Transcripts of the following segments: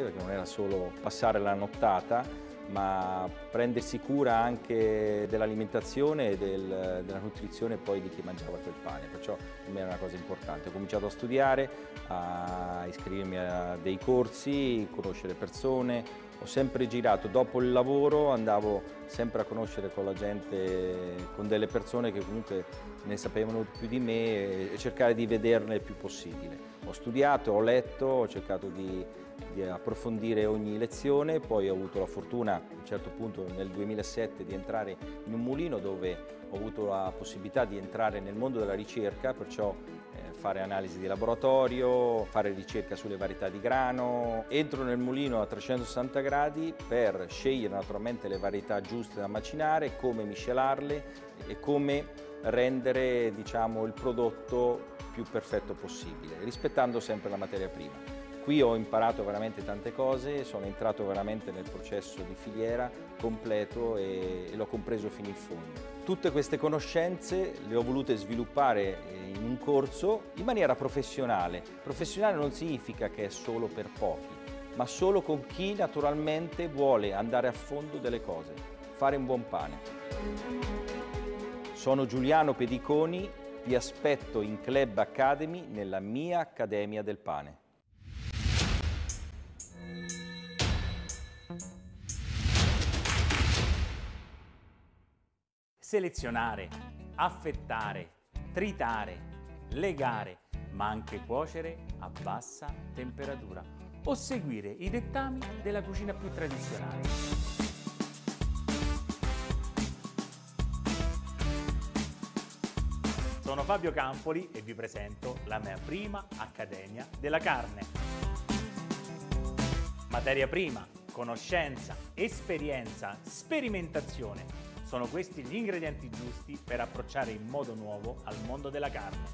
perché non era solo passare la nottata, ma prendersi cura anche dell'alimentazione e del, della nutrizione poi di chi mangiava quel pane, perciò per me era una cosa importante. Ho cominciato a studiare, a iscrivermi a dei corsi, conoscere persone, ho sempre girato, dopo il lavoro andavo sempre a conoscere con la gente, con delle persone che comunque ne sapevano più di me e cercare di vederne il più possibile. Ho studiato, ho letto, ho cercato di di approfondire ogni lezione, poi ho avuto la fortuna a un certo punto nel 2007 di entrare in un mulino dove ho avuto la possibilità di entrare nel mondo della ricerca, perciò eh, fare analisi di laboratorio, fare ricerca sulle varietà di grano. Entro nel mulino a 360 gradi per scegliere naturalmente le varietà giuste da macinare, come miscelarle e come rendere diciamo, il prodotto più perfetto possibile, rispettando sempre la materia prima. Qui ho imparato veramente tante cose, sono entrato veramente nel processo di filiera completo e, l'ho compreso fino in fondo. Tutte queste conoscenze le ho volute sviluppare eh, in un corso in maniera professionale. Professionale non significa che è solo per pochi, ma solo con chi naturalmente vuole andare a fondo delle cose, fare un buon pane. Sono Giuliano Pediconi, vi aspetto in Club Academy nella mia Accademia del Pane. selezionare, affettare, tritare, legare, ma anche cuocere a bassa temperatura o seguire i dettami della cucina più tradizionale. Sono Fabio Campoli e vi presento la mia prima Accademia della Carne. Materia prima, conoscenza, esperienza, sperimentazione sono questi gli ingredienti giusti per approcciare in modo nuovo al mondo della carne.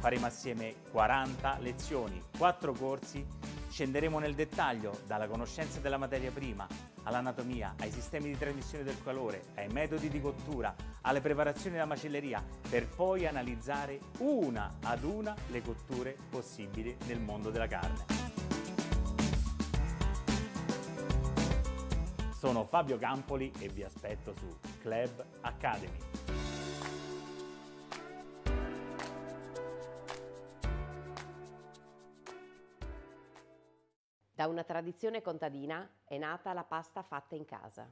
Faremo assieme 40 lezioni, 4 corsi, scenderemo nel dettaglio dalla conoscenza della materia prima all'anatomia, ai sistemi di trasmissione del calore, ai metodi di cottura, alle preparazioni della macelleria, per poi analizzare una ad una le cotture possibili nel mondo della carne. Sono Fabio Gampoli e vi aspetto su Club Academy. Da una tradizione contadina è nata la pasta fatta in casa.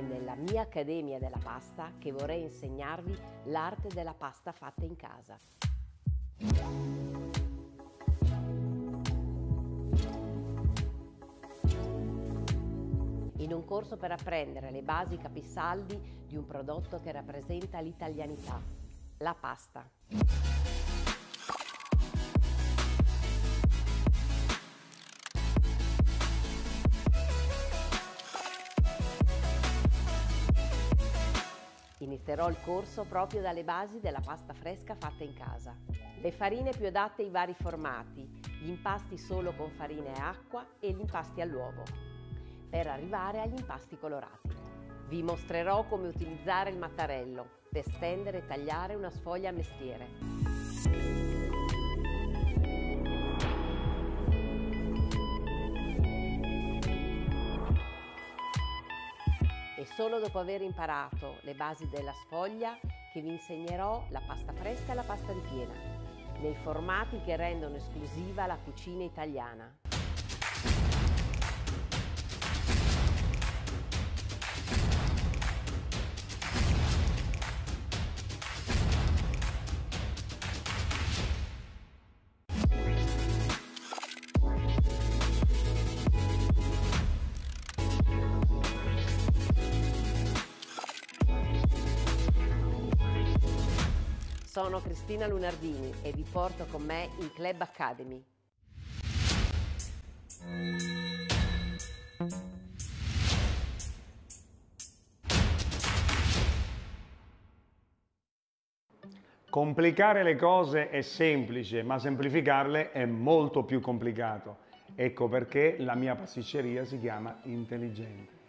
è nella mia Accademia della Pasta che vorrei insegnarvi l'arte della pasta fatta in casa. In un corso per apprendere le basi capisaldi di un prodotto che rappresenta l'italianità, la pasta. inizierò il corso proprio dalle basi della pasta fresca fatta in casa. Le farine più adatte ai vari formati, gli impasti solo con farina e acqua e gli impasti all'uovo, per arrivare agli impasti colorati. Vi mostrerò come utilizzare il mattarello per stendere e tagliare una sfoglia a mestiere. solo dopo aver imparato le basi della sfoglia che vi insegnerò la pasta fresca e la pasta ripiena, nei formati che rendono esclusiva la cucina italiana. Sono Cristina Lunardini e vi porto con me in Club Academy. Complicare le cose è semplice, ma semplificarle è molto più complicato. Ecco perché la mia pasticceria si chiama Intelligente.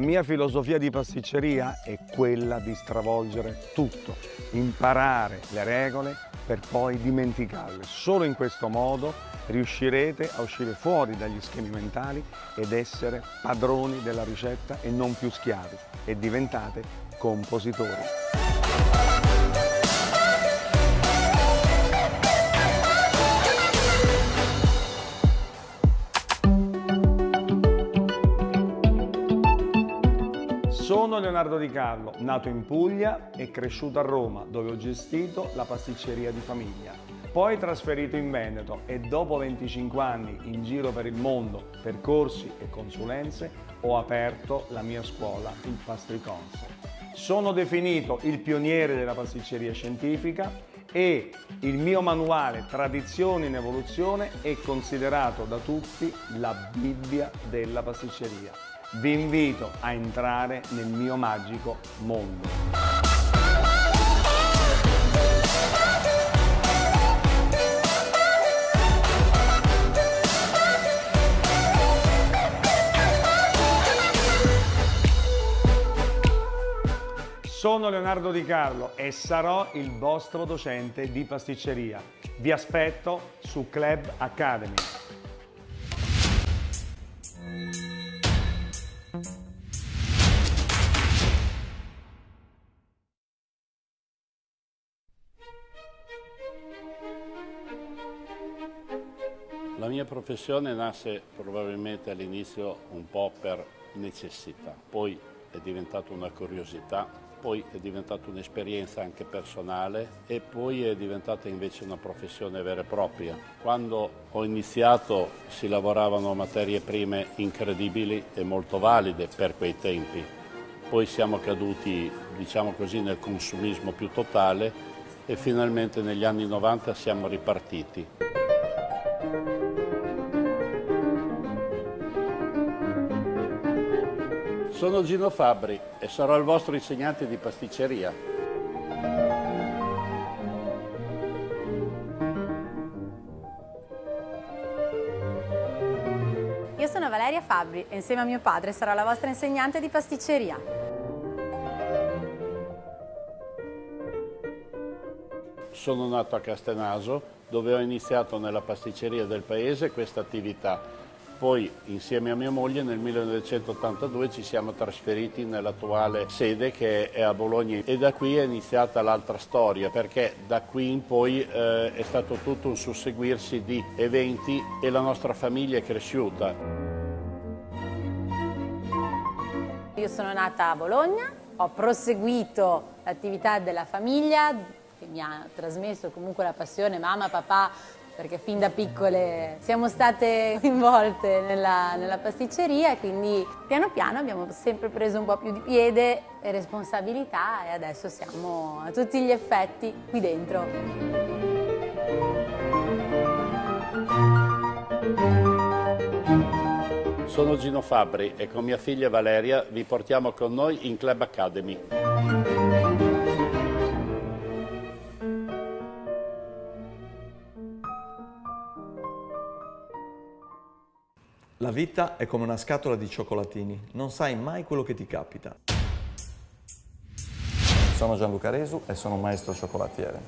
La mia filosofia di pasticceria è quella di stravolgere tutto, imparare le regole per poi dimenticarle. Solo in questo modo riuscirete a uscire fuori dagli schemi mentali ed essere padroni della ricetta e non più schiavi e diventate compositori. Leonardo Di Carlo, nato in Puglia e cresciuto a Roma, dove ho gestito la pasticceria di famiglia. Poi trasferito in Veneto e dopo 25 anni in giro per il mondo per corsi e consulenze ho aperto la mia scuola, il Pastry Concept. Sono definito il pioniere della pasticceria scientifica e il mio manuale Tradizioni in evoluzione è considerato da tutti la Bibbia della pasticceria vi invito a entrare nel mio magico mondo. Sono Leonardo Di Carlo e sarò il vostro docente di pasticceria. Vi aspetto su Club Academy. La mia professione nasce probabilmente all'inizio un po' per necessità, poi è diventata una curiosità poi è diventata un'esperienza anche personale e poi è diventata invece una professione vera e propria. Quando ho iniziato si lavoravano materie prime incredibili e molto valide per quei tempi, poi siamo caduti diciamo così, nel consumismo più totale e finalmente negli anni 90 siamo ripartiti. Sono Gino Fabri e sarò il vostro insegnante di pasticceria. Io sono Valeria Fabri e insieme a mio padre sarò la vostra insegnante di pasticceria. Sono nato a Castenaso dove ho iniziato nella pasticceria del paese questa attività poi insieme a mia moglie nel 1982 ci siamo trasferiti nell'attuale sede che è a Bologna e da qui è iniziata l'altra storia perché da qui in poi eh, è stato tutto un susseguirsi di eventi e la nostra famiglia è cresciuta. Io sono nata a Bologna, ho proseguito l'attività della famiglia che mi ha trasmesso comunque la passione mamma, papà, perché fin da piccole siamo state coinvolte nella, nella pasticceria e quindi piano piano abbiamo sempre preso un po' più di piede e responsabilità e adesso siamo a tutti gli effetti qui dentro. Sono Gino Fabri e con mia figlia Valeria vi portiamo con noi in Club Academy. La vita è come una scatola di cioccolatini, non sai mai quello che ti capita. Sono Gianluca Resu e sono un maestro cioccolatiere.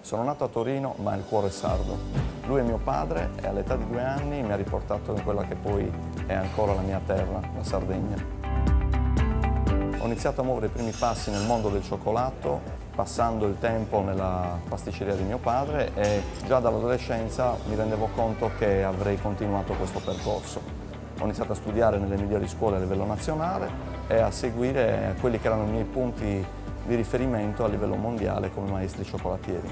Sono nato a Torino ma il cuore è sardo. Lui è mio padre e all'età di due anni mi ha riportato in quella che poi è ancora la mia terra, la Sardegna. Ho iniziato a muovere i primi passi nel mondo del cioccolato passando il tempo nella pasticceria di mio padre e già dall'adolescenza mi rendevo conto che avrei continuato questo percorso. Ho iniziato a studiare nelle migliori scuole a livello nazionale e a seguire quelli che erano i miei punti di riferimento a livello mondiale come maestri cioccolatieri.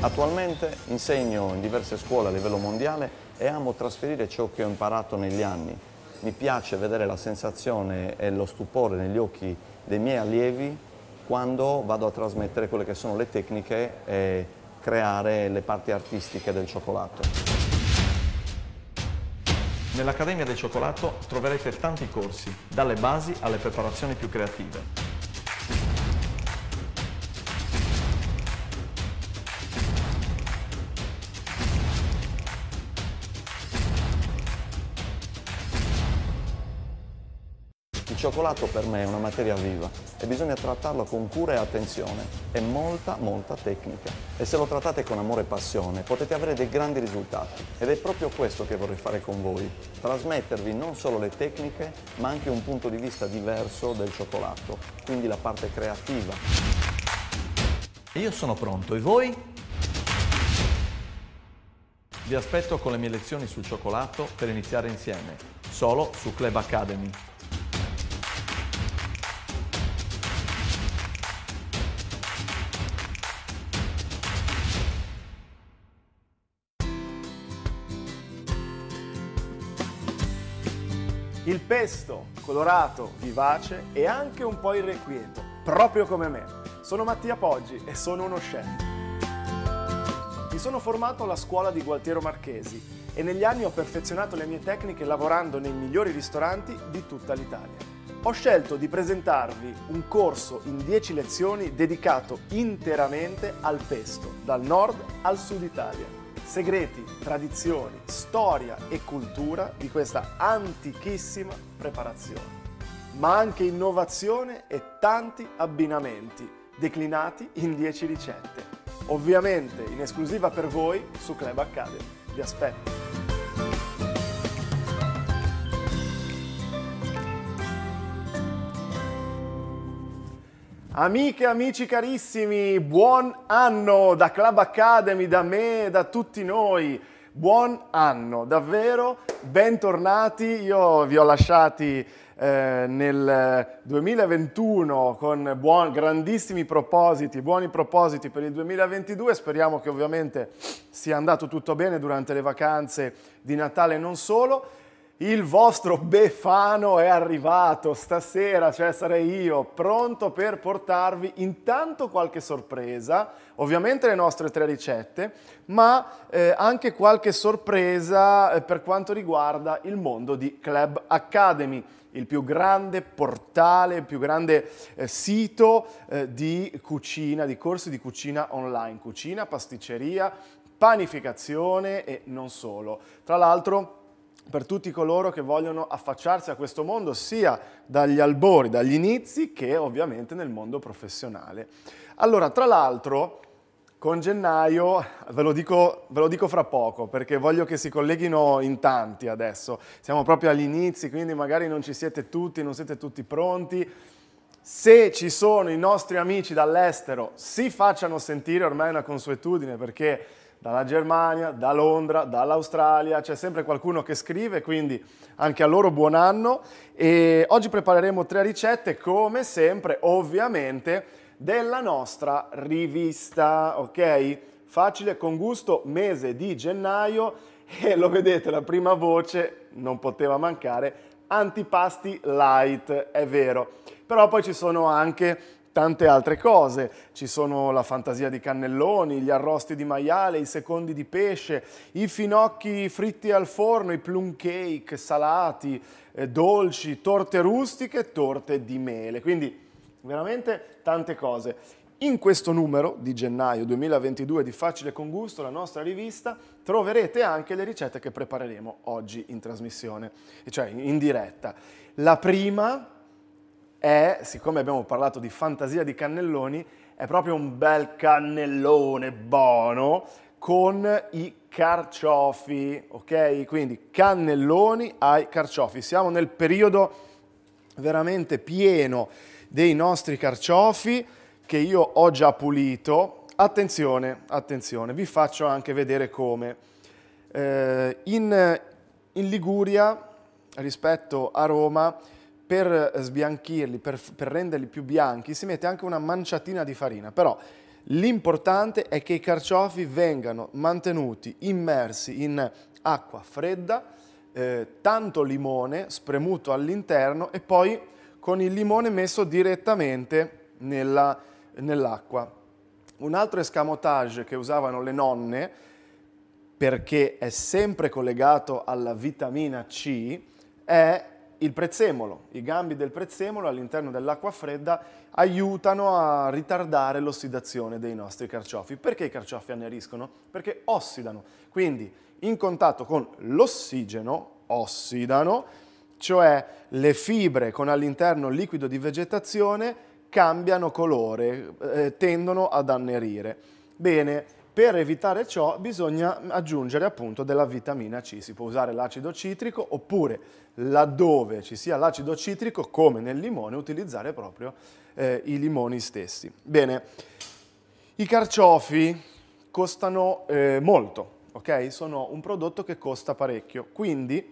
Attualmente insegno in diverse scuole a livello mondiale e amo trasferire ciò che ho imparato negli anni. Mi piace vedere la sensazione e lo stupore negli occhi dei miei allievi quando vado a trasmettere quelle che sono le tecniche e creare le parti artistiche del cioccolato. Nell'Accademia del Cioccolato troverete tanti corsi, dalle basi alle preparazioni più creative. cioccolato per me è una materia viva e bisogna trattarlo con cura e attenzione e molta, molta tecnica. E se lo trattate con amore e passione potete avere dei grandi risultati ed è proprio questo che vorrei fare con voi, trasmettervi non solo le tecniche ma anche un punto di vista diverso del cioccolato, quindi la parte creativa. Io sono pronto e voi? Vi aspetto con le mie lezioni sul cioccolato per iniziare insieme, solo su Club Academy. Il pesto, colorato, vivace e anche un po' irrequieto, proprio come me. Sono Mattia Poggi e sono uno chef. Mi sono formato alla scuola di Gualtiero Marchesi e negli anni ho perfezionato le mie tecniche lavorando nei migliori ristoranti di tutta l'Italia. Ho scelto di presentarvi un corso in 10 lezioni dedicato interamente al pesto, dal nord al sud Italia segreti, tradizioni, storia e cultura di questa antichissima preparazione, ma anche innovazione e tanti abbinamenti declinati in 10 ricette. Ovviamente in esclusiva per voi su Club Academy. Vi aspetto! Amiche, amici carissimi, buon anno da Club Academy, da me da tutti noi. Buon anno, davvero, bentornati. Io vi ho lasciati eh, nel 2021 con buon, grandissimi propositi, buoni propositi per il 2022. Speriamo che ovviamente sia andato tutto bene durante le vacanze di Natale e non solo. Il vostro Befano è arrivato stasera, cioè sarei io, pronto per portarvi intanto qualche sorpresa, ovviamente le nostre tre ricette, ma eh, anche qualche sorpresa eh, per quanto riguarda il mondo di Club Academy, il più grande portale, il più grande eh, sito eh, di cucina, di corsi di cucina online, cucina, pasticceria, panificazione e non solo. Tra l'altro per tutti coloro che vogliono affacciarsi a questo mondo sia dagli albori, dagli inizi, che ovviamente nel mondo professionale. Allora, tra l'altro, con gennaio, ve lo, dico, ve lo, dico, fra poco perché voglio che si colleghino in tanti adesso, siamo proprio agli inizi quindi magari non ci siete tutti, non siete tutti pronti. Se ci sono i nostri amici dall'estero si facciano sentire, ormai è una consuetudine perché dalla Germania, da Londra, dall'Australia, c'è sempre qualcuno che scrive, quindi anche a loro buon anno. E oggi prepareremo tre ricette, come sempre, ovviamente, della nostra rivista, ok? Facile, con gusto, mese di gennaio e lo vedete, la prima voce non poteva mancare, antipasti light, è vero. Però poi ci sono anche tante altre cose. Ci sono la fantasia di cannelloni, gli arrosti di maiale, i secondi di pesce, i finocchi fritti al forno, i plum cake, salati, eh, dolci, torte rustiche, torte di mele. Quindi veramente tante cose. In questo numero di gennaio 2022 di Facile con Gusto, la nostra rivista, troverete anche le ricette che prepareremo oggi in trasmissione, cioè in diretta. La prima è, siccome abbiamo parlato di fantasia di cannelloni, è proprio un bel cannellone buono con i carciofi, ok? Quindi cannelloni ai carciofi. Siamo nel periodo veramente pieno dei nostri carciofi che io ho già pulito. Attenzione, attenzione, vi faccio anche vedere come. Eh, in, in Liguria, rispetto a Roma, per eh, sbianchirli, per, per renderli più bianchi, si mette anche una manciatina di farina, però l'importante è che i carciofi vengano mantenuti immersi in acqua fredda, eh, tanto limone spremuto all'interno e poi con il limone messo direttamente nell'acqua. Un altro escamotage che usavano le nonne, perché è sempre collegato alla vitamina C, è il prezzemolo, i gambi del prezzemolo all'interno dell'acqua fredda aiutano a ritardare l'ossidazione dei nostri carciofi. Perché i carciofi anneriscono? Perché ossidano, quindi in contatto con l'ossigeno ossidano, cioè le fibre con all'interno liquido di vegetazione cambiano colore, eh, tendono ad annerire. Bene, per evitare ciò bisogna aggiungere appunto della vitamina C, si può usare l'acido citrico oppure laddove ci sia l'acido citrico come nel limone utilizzare proprio eh, i limoni stessi. Bene, i carciofi costano eh, molto, ok? Sono un prodotto che costa parecchio, quindi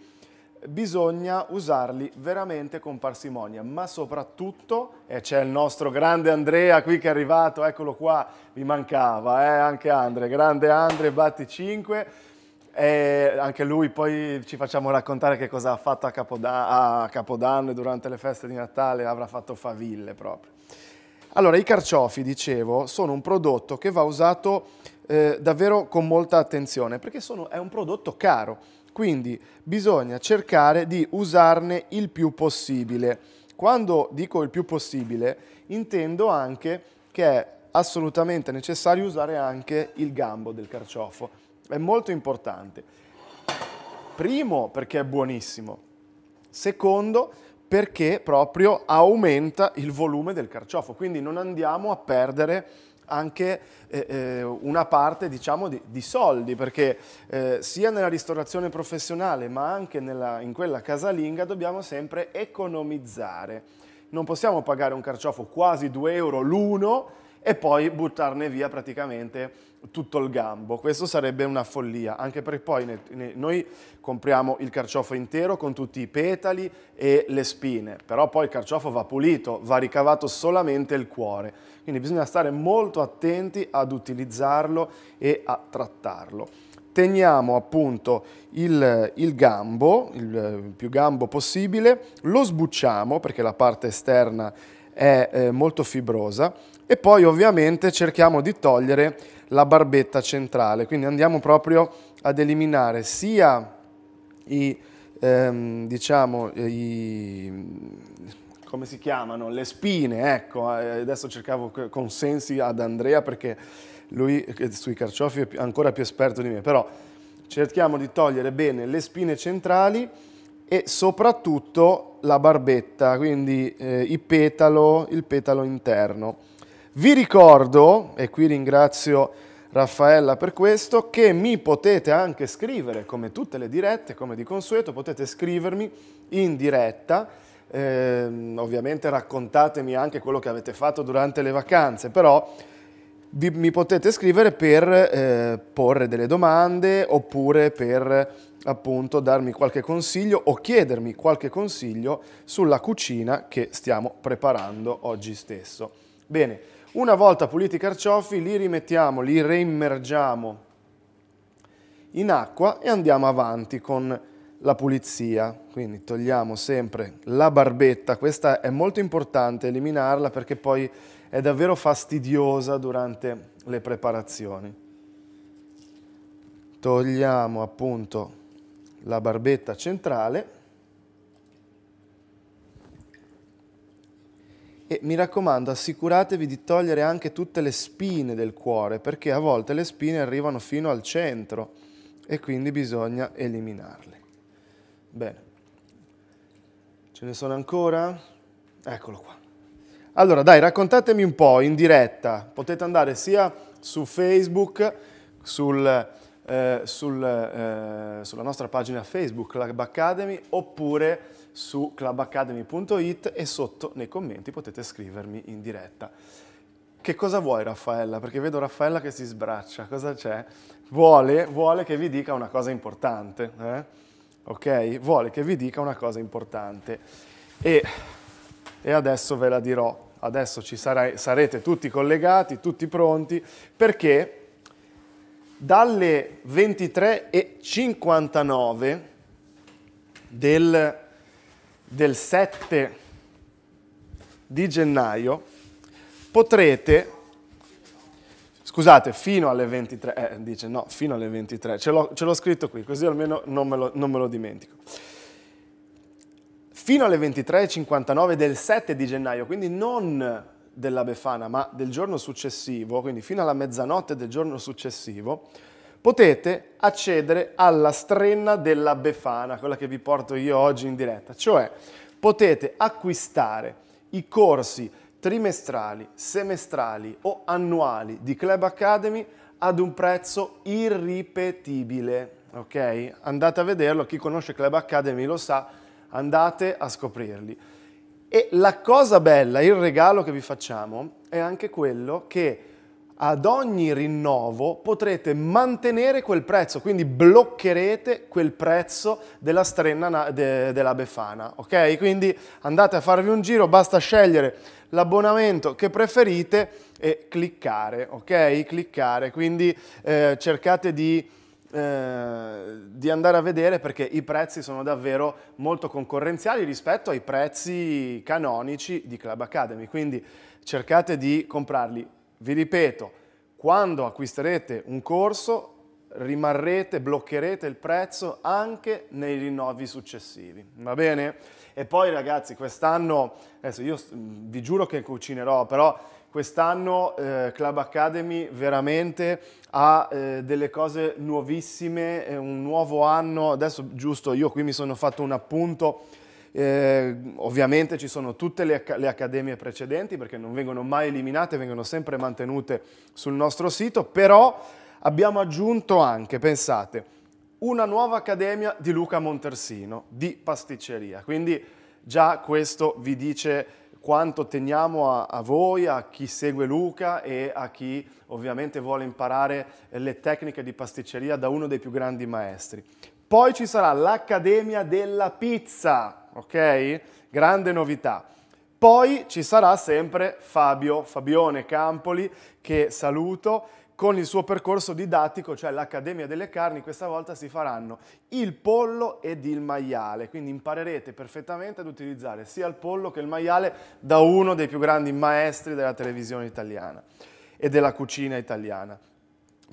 bisogna usarli veramente con parsimonia, ma soprattutto, e c'è il nostro grande Andrea qui che è arrivato, eccolo qua, mi mancava, eh, anche Andrea, grande Andrea, batti 5, e anche lui poi ci facciamo raccontare che cosa ha fatto a, Capodanno, a Capodanno e durante le feste di Natale avrà fatto faville proprio. Allora, i carciofi, dicevo, sono un prodotto che va usato eh, davvero con molta attenzione, perché sono, è un prodotto caro quindi bisogna cercare di usarne il più possibile. Quando dico il più possibile, intendo anche che è assolutamente necessario usare anche il gambo del carciofo. È molto importante. Primo, perché è buonissimo. Secondo, perché proprio aumenta il volume del carciofo, quindi non andiamo a perdere anche eh, eh, una parte diciamo, di, di, soldi, perché eh, sia nella ristorazione professionale ma anche nella, in quella casalinga dobbiamo sempre economizzare. Non possiamo pagare un carciofo quasi 2 euro l'uno e poi buttarne via praticamente tutto il gambo. Questo sarebbe una follia, anche perché poi ne, ne, noi compriamo il carciofo intero con tutti i petali e le spine, però poi il carciofo va pulito, va ricavato solamente il cuore quindi bisogna stare molto attenti ad utilizzarlo e a trattarlo. Teniamo appunto il, il gambo, il più gambo possibile, lo sbucciamo perché la parte esterna è eh, molto fibrosa e poi ovviamente cerchiamo di togliere la barbetta centrale, quindi andiamo proprio ad eliminare sia i, ehm, diciamo, i, come si chiamano, le spine, ecco, eh, adesso cercavo consensi ad Andrea perché lui eh, sui carciofi è ancora più esperto di me, però cerchiamo di togliere bene le spine centrali e soprattutto la barbetta, quindi eh, il, petalo, il petalo interno. Vi ricordo, e qui ringrazio Raffaella per questo, che mi potete anche scrivere, come tutte le dirette, come di consueto, potete scrivermi in diretta eh, ovviamente raccontatemi anche quello che avete fatto durante le vacanze, però vi, mi potete scrivere per eh, porre delle domande oppure per appunto darmi qualche consiglio o chiedermi qualche consiglio sulla cucina che stiamo preparando oggi stesso. Bene, una volta puliti i carciofi li rimettiamo, li reimmergiamo in acqua e andiamo avanti con la pulizia, quindi togliamo sempre la barbetta, questa è molto importante eliminarla perché poi è davvero fastidiosa durante le preparazioni. Togliamo appunto la barbetta centrale e mi raccomando assicuratevi di togliere anche tutte le spine del cuore perché a volte le spine arrivano fino al centro e quindi bisogna eliminarle. Bene. Ce ne sono ancora? Eccolo qua. Allora, dai, raccontatemi un po' in diretta. Potete andare sia su Facebook, sul, eh, sul, eh, sulla nostra pagina Facebook Club Academy, oppure su clubacademy.it e sotto nei commenti potete scrivermi in diretta. Che cosa vuoi Raffaella? Perché vedo Raffaella che si sbraccia, cosa c'è? Vuole, vuole che vi dica una cosa importante. Eh? ok? Vuole che vi dica una cosa importante e, e adesso ve la dirò. Adesso ci sarai, sarete tutti collegati, tutti pronti, perché dalle 23.59 del, del 7 di gennaio potrete Scusate, fino alle 23, eh, dice no, fino alle 23, ce l'ho, scritto qui, così almeno non me lo, non me lo dimentico. Fino alle 23.59 del 7 di gennaio, quindi non della Befana, ma del giorno successivo, quindi fino alla mezzanotte del giorno successivo, potete accedere alla strenna della Befana, quella che vi porto io oggi in diretta, cioè potete acquistare i corsi trimestrali, semestrali o annuali di Club Academy ad un prezzo irripetibile. Ok? Andate a vederlo, chi conosce Club Academy lo sa, andate a scoprirli. E la cosa bella, il regalo che vi facciamo è anche quello che ad ogni rinnovo potrete mantenere quel prezzo, quindi bloccherete quel prezzo della strenna de, della Befana, ok? Quindi andate a farvi un giro, basta scegliere l'abbonamento che preferite e cliccare, ok? Cliccare, quindi eh, cercate di... Eh, di andare a vedere perché i prezzi sono davvero molto concorrenziali rispetto ai prezzi canonici di Club Academy, quindi cercate di comprarli vi ripeto, quando acquisterete un corso rimarrete, bloccherete il prezzo anche nei rinnovi successivi, va bene? E poi ragazzi, quest'anno, adesso io mm, vi giuro che cucinerò, però quest'anno eh, Club Academy veramente ha eh, delle cose nuovissime, è un nuovo anno, adesso giusto, io qui mi sono fatto un appunto, eh, ovviamente ci sono tutte le, le, accademie precedenti perché non vengono mai eliminate, vengono sempre mantenute sul nostro sito, però abbiamo aggiunto anche, pensate, una nuova accademia di Luca Montersino di pasticceria. Quindi già questo vi dice quanto teniamo a, a voi, a chi segue Luca e a chi ovviamente vuole imparare le tecniche di pasticceria da uno dei più grandi maestri. Poi ci sarà l'Accademia della Pizza, ok? Grande novità. Poi ci sarà sempre Fabio, Fabione Campoli, che saluto, con il suo percorso didattico, cioè l'Accademia delle Carni, questa volta si faranno il pollo ed il maiale, quindi imparerete perfettamente ad utilizzare sia il pollo che il maiale da uno dei più grandi maestri della televisione italiana e della cucina italiana.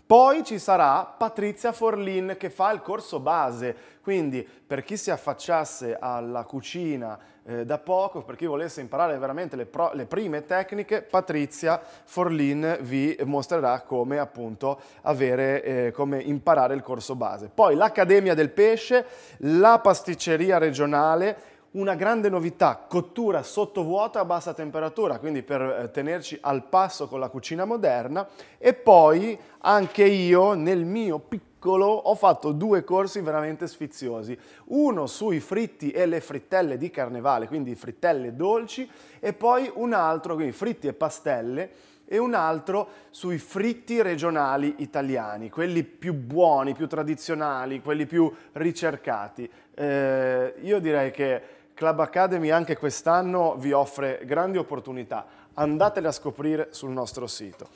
Poi ci sarà Patrizia Forlin che fa il corso base, quindi per chi si affacciasse alla cucina eh, da poco, per chi volesse imparare veramente le, pro, le, prime tecniche, Patrizia Forlin vi mostrerà come appunto avere, eh, come imparare il corso base. Poi l'Accademia del Pesce, la pasticceria regionale, una grande novità, cottura sottovuota a bassa temperatura, quindi per eh, tenerci al passo con la cucina moderna. E poi anche io nel mio piccolo ho fatto due corsi veramente sfiziosi. Uno sui fritti e le frittelle di carnevale, quindi frittelle dolci, e poi un altro, quindi fritti e pastelle, e un altro sui fritti regionali italiani, quelli più buoni, più tradizionali, quelli più ricercati. Eh, io direi che Club Academy anche quest'anno vi offre grandi opportunità, andatele a scoprire sul nostro sito.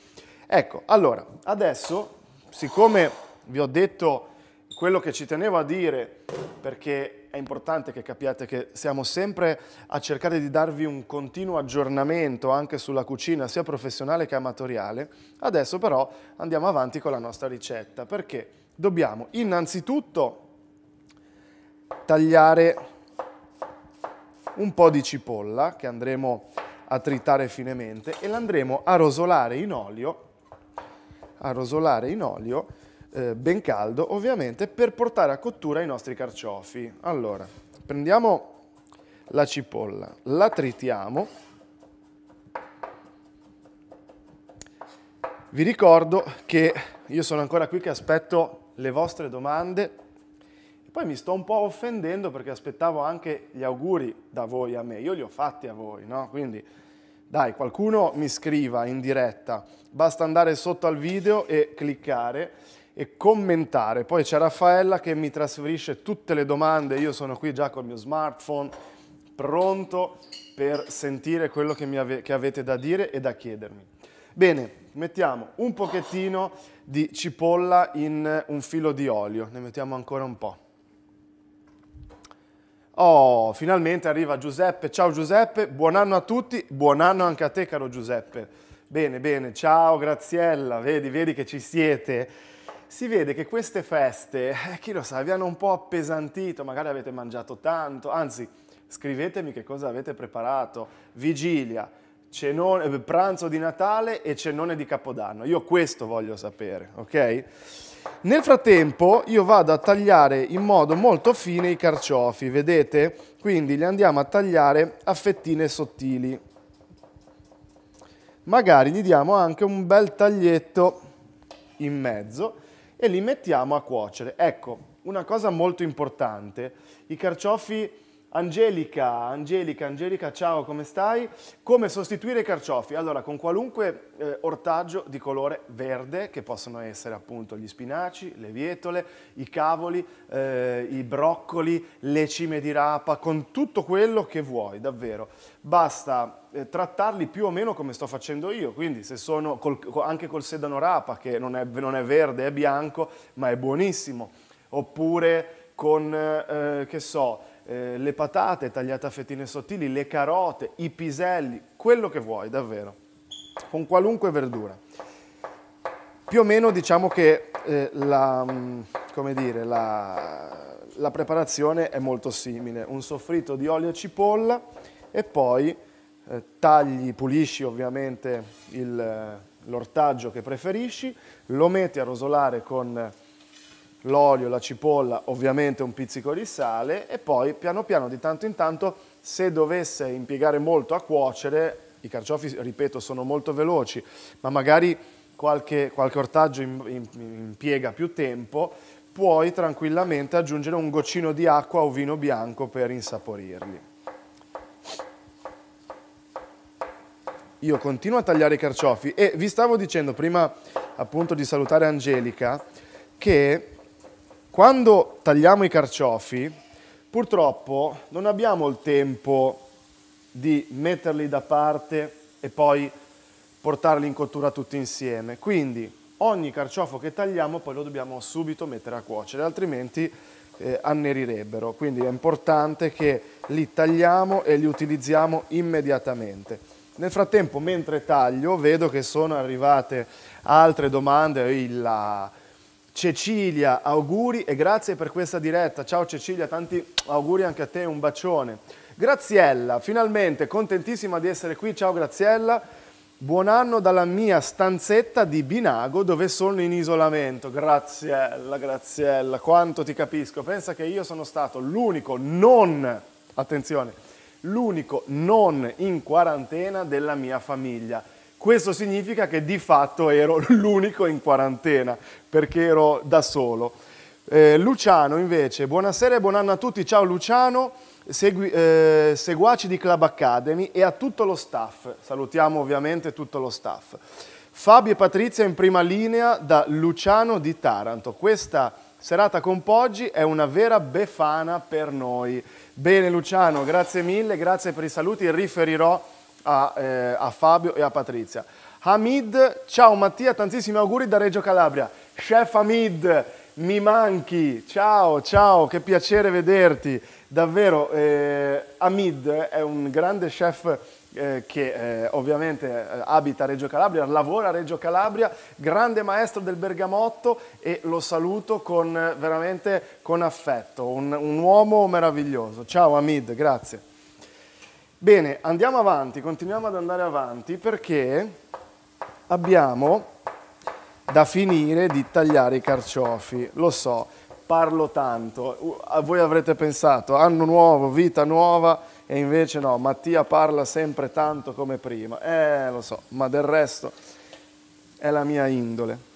Ecco, allora, adesso, siccome vi ho detto quello che ci tenevo a dire, perché è importante che capiate che siamo sempre a cercare di darvi un continuo aggiornamento anche sulla cucina, sia professionale che amatoriale, adesso però andiamo avanti con la nostra ricetta, perché dobbiamo innanzitutto tagliare un po' di cipolla che andremo a tritare finemente e l'andremo a rosolare in olio, a rosolare in olio eh, ben caldo ovviamente per portare a cottura i nostri carciofi. Allora, prendiamo la cipolla, la tritiamo. Vi ricordo che io sono ancora qui che aspetto le vostre domande poi mi sto un po' offendendo perché aspettavo anche gli auguri da voi a me, io li ho fatti a voi, no? Quindi dai, qualcuno mi scriva in diretta, basta andare sotto al video e cliccare e commentare. Poi c'è Raffaella che mi trasferisce tutte le domande, io sono qui già col mio smartphone, pronto per sentire quello che, ave che avete da dire e da chiedermi. Bene, mettiamo un pochettino di cipolla in un filo di olio, ne mettiamo ancora un po'. Oh, finalmente arriva Giuseppe. Ciao Giuseppe, buon anno a tutti, buon anno anche a te caro Giuseppe. Bene, bene, ciao Graziella, vedi, vedi che ci siete. Si vede che queste feste, eh, chi lo sa, vi hanno un po' appesantito, magari avete mangiato tanto, anzi scrivetemi che cosa avete preparato. Vigilia, cenone, eh, pranzo di Natale e cenone di Capodanno. Io questo voglio sapere, ok? Nel frattempo io vado a tagliare in modo molto fine i carciofi, vedete? Quindi li andiamo a tagliare a fettine sottili. Magari gli diamo anche un bel taglietto in mezzo e li mettiamo a cuocere. Ecco, una cosa molto importante, i carciofi Angelica, Angelica, Angelica, ciao, come stai? Come sostituire i carciofi? Allora, con qualunque eh, ortaggio di colore verde, che possono essere appunto gli spinaci, le vietole, i cavoli, eh, i broccoli, le cime di rapa, con tutto quello che vuoi, davvero. Basta eh, trattarli più o meno come sto facendo io, quindi se sono col, anche col sedano rapa, che non è, non è verde, è bianco, ma è buonissimo. Oppure con, eh, che so, eh, le patate tagliate a fettine sottili, le carote, i piselli, quello che vuoi davvero, con qualunque verdura. Più o meno diciamo che eh, la, mm, dire, la, la preparazione è molto simile, un soffritto di olio e cipolla e poi eh, tagli, pulisci ovviamente eh, l'ortaggio che preferisci, lo metti a rosolare con l'olio, la cipolla, ovviamente un pizzico di sale e poi piano piano di tanto in tanto se dovesse impiegare molto a cuocere, i carciofi ripeto sono molto veloci, ma magari qualche, qualche ortaggio impiega più tempo, puoi tranquillamente aggiungere un goccino di acqua o vino bianco per insaporirli. Io continuo a tagliare i carciofi e vi stavo dicendo prima appunto di salutare Angelica che quando tagliamo i carciofi, purtroppo non abbiamo il tempo di metterli da parte e poi portarli in cottura tutti insieme. Quindi ogni carciofo che tagliamo poi lo dobbiamo subito mettere a cuocere, altrimenti eh, annerirebbero. Quindi è importante che li tagliamo e li utilizziamo immediatamente. Nel frattempo, mentre taglio, vedo che sono arrivate altre domande. Là, Cecilia, auguri e grazie per questa diretta. Ciao Cecilia, tanti auguri anche a te, un bacione. Graziella, finalmente contentissima di essere qui. Ciao Graziella. Buon anno dalla mia stanzetta di Binago dove sono in isolamento. Graziella, Graziella, quanto ti capisco. Pensa che io sono stato l'unico non, attenzione, l'unico non in quarantena della mia famiglia questo significa che di fatto ero l'unico in quarantena perché ero da solo. Eh, Luciano invece, buonasera e buon anno a tutti, ciao Luciano, segui, eh, seguaci di Club Academy e a tutto lo staff, salutiamo ovviamente tutto lo staff. Fabio e Patrizia in prima linea da Luciano di Taranto, questa serata con Poggi è una vera befana per noi. Bene Luciano, grazie mille, grazie per i saluti, riferirò a, eh, a Fabio e a Patrizia. Hamid, ciao Mattia, tantissimi auguri da Reggio Calabria. Chef Hamid, mi manchi, ciao, ciao, che piacere vederti. Davvero, eh, Hamid è un grande chef eh, che eh, ovviamente eh, abita a Reggio Calabria, lavora a Reggio Calabria, grande maestro del Bergamotto e lo saluto con, veramente con affetto, un, un uomo meraviglioso. Ciao Hamid, grazie. Bene, andiamo avanti, continuiamo ad andare avanti perché abbiamo da finire di tagliare i carciofi. Lo so, parlo tanto. voi avrete pensato, anno nuovo, vita nuova, e invece no, Mattia parla sempre tanto come prima. Eh, lo so, ma del resto è la mia indole.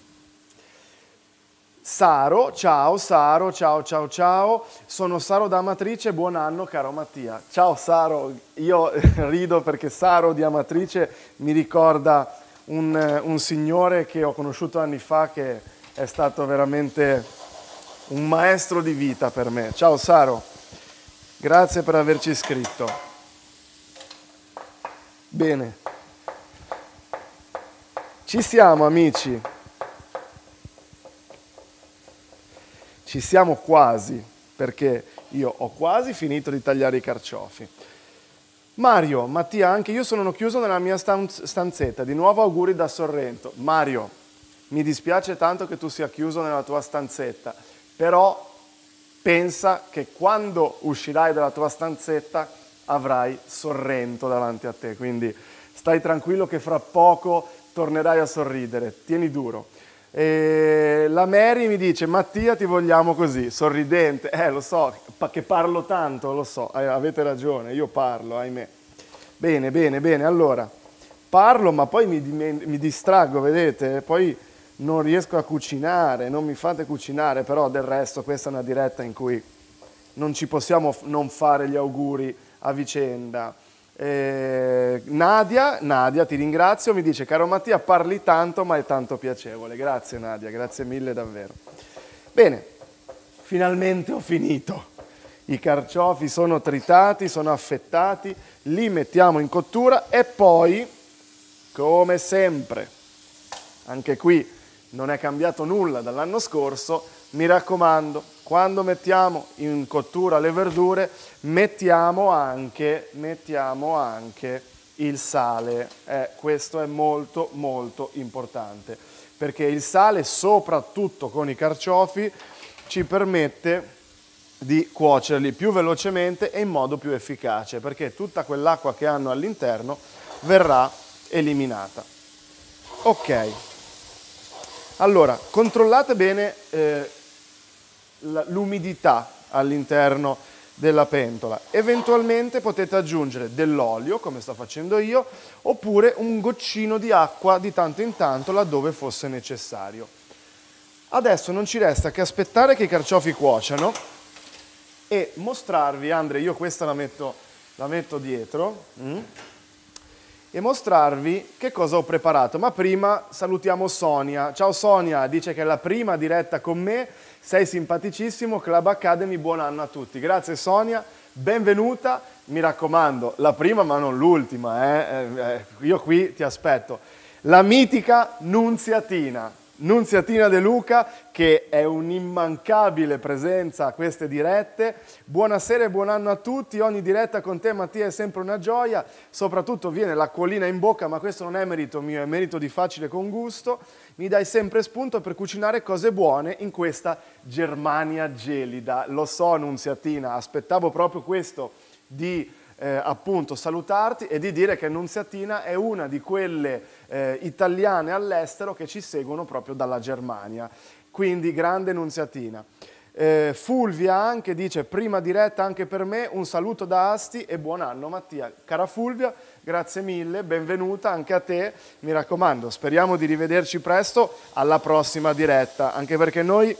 Saro, ciao Saro, ciao ciao ciao, sono Saro da Amatrice, buon anno caro Mattia. Ciao Saro, io rido perché Saro di Amatrice mi ricorda un, eh, un signore che ho conosciuto anni fa che è stato veramente un maestro di vita per me. Ciao Saro, grazie per averci iscritto. Bene, ci siamo amici. Ci siamo quasi, perché io ho quasi finito di tagliare i carciofi. Mario, Mattia, anche io sono chiuso nella mia stanzetta. Di nuovo auguri da Sorrento. Mario, mi dispiace tanto che tu sia chiuso nella tua stanzetta, però pensa che quando uscirai dalla tua stanzetta avrai Sorrento davanti a te. Quindi stai tranquillo che fra poco tornerai a sorridere. Tieni duro. E la Mary mi dice, Mattia ti vogliamo così, sorridente. Eh, lo so, che parlo tanto, lo so, eh, avete ragione, io parlo, ahimè. Bene, bene, bene, allora, parlo ma poi mi, mi distraggo, vedete? Poi non riesco a cucinare, non mi fate cucinare, però del resto questa è una diretta in cui non ci possiamo non fare gli auguri a vicenda. Eh, Nadia, Nadia, ti ringrazio, mi dice caro Mattia parli tanto ma è tanto piacevole, grazie Nadia, grazie mille davvero. Bene, finalmente ho finito. I carciofi sono tritati, sono affettati, li mettiamo in cottura e poi, come sempre, anche qui non è cambiato nulla dall'anno scorso, mi raccomando, quando mettiamo in cottura le verdure, mettiamo anche, mettiamo anche il sale. Eh, questo è molto molto importante, perché il sale, soprattutto con i carciofi, ci permette di cuocerli più velocemente e in modo più efficace, perché tutta quell'acqua che hanno all'interno verrà eliminata. Ok, allora controllate bene eh, l'umidità all'interno della pentola. Eventualmente potete aggiungere dell'olio, come sto facendo io, oppure un goccino di acqua di tanto in tanto laddove fosse necessario. Adesso non ci resta che aspettare che i carciofi cuociano e mostrarvi, Andre, io questa la metto, la metto dietro, mm, e mostrarvi che cosa ho preparato. Ma prima salutiamo Sonia. Ciao Sonia, dice che è la prima diretta con me sei simpaticissimo, Club Academy, buon anno a tutti. Grazie Sonia, benvenuta. Mi raccomando, la prima ma non l'ultima, eh? eh, eh io qui ti aspetto. La mitica Nunziatina. Nunziatina De Luca che è un'immancabile presenza a queste dirette. Buonasera e buon anno a tutti, ogni diretta con te Mattia è sempre una gioia, soprattutto viene l'acquolina in bocca, ma questo non è merito mio, è merito di facile con gusto. Mi dai sempre spunto per cucinare cose buone in questa Germania gelida. Lo so Nunziatina, aspettavo proprio questo di eh, appunto salutarti e di dire che Nunziatina è una di quelle eh, italiane all'estero che ci seguono proprio dalla Germania. Quindi grande Nunziatina. Eh, Fulvia anche dice prima diretta anche per me, un saluto da Asti e buon anno Mattia. Cara Fulvia, grazie mille, benvenuta anche a te, mi raccomando, speriamo di rivederci presto alla prossima diretta, anche perché noi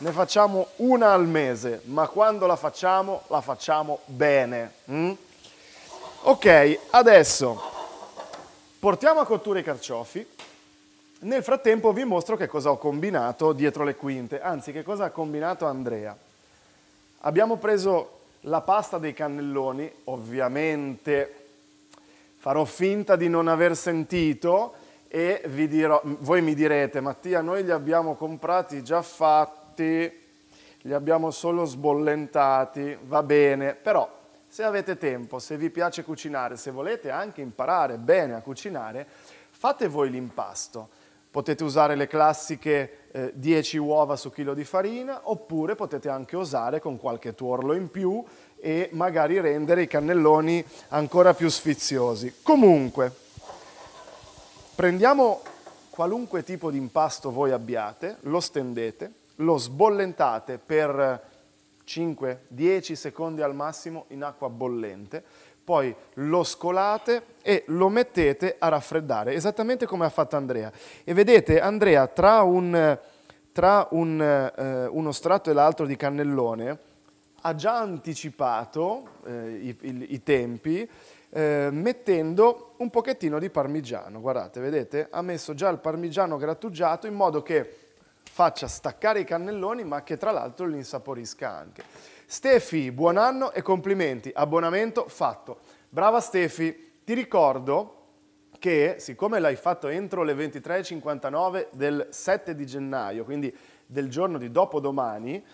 ne facciamo una al mese, ma quando la facciamo la facciamo bene. Mm? Ok, adesso portiamo a cottura i carciofi. Nel frattempo vi mostro che cosa ho combinato dietro le quinte, anzi che cosa ha combinato Andrea. Abbiamo preso la pasta dei cannelloni, ovviamente farò finta di non aver sentito e dirò, voi mi direte Mattia noi li abbiamo comprati già fatti, li abbiamo solo sbollentati, va bene, però se avete tempo, se vi piace cucinare, se volete anche imparare bene a cucinare, fate voi l'impasto. Potete usare le classiche eh, 10 uova su chilo di farina oppure potete anche osare con qualche tuorlo in più e magari rendere i cannelloni ancora più sfiziosi. Comunque, prendiamo qualunque tipo di impasto voi abbiate, lo stendete, lo sbollentate per 5-10 secondi al massimo in acqua bollente, poi lo scolate e lo mettete a raffreddare, esattamente come ha fatto Andrea. E vedete Andrea tra, un, tra un, eh, uno strato e l'altro di cannellone ha già anticipato eh, i, i, i, tempi eh, mettendo un pochettino di parmigiano, guardate, vedete? Ha messo già il parmigiano grattugiato in modo che faccia staccare i cannelloni ma che tra l'altro li insaporisca anche. Stefi, buon anno e complimenti, abbonamento fatto. Brava Stefi, ti ricordo che siccome l'hai fatto entro le 23.59 del 7 di gennaio, quindi del giorno di dopodomani,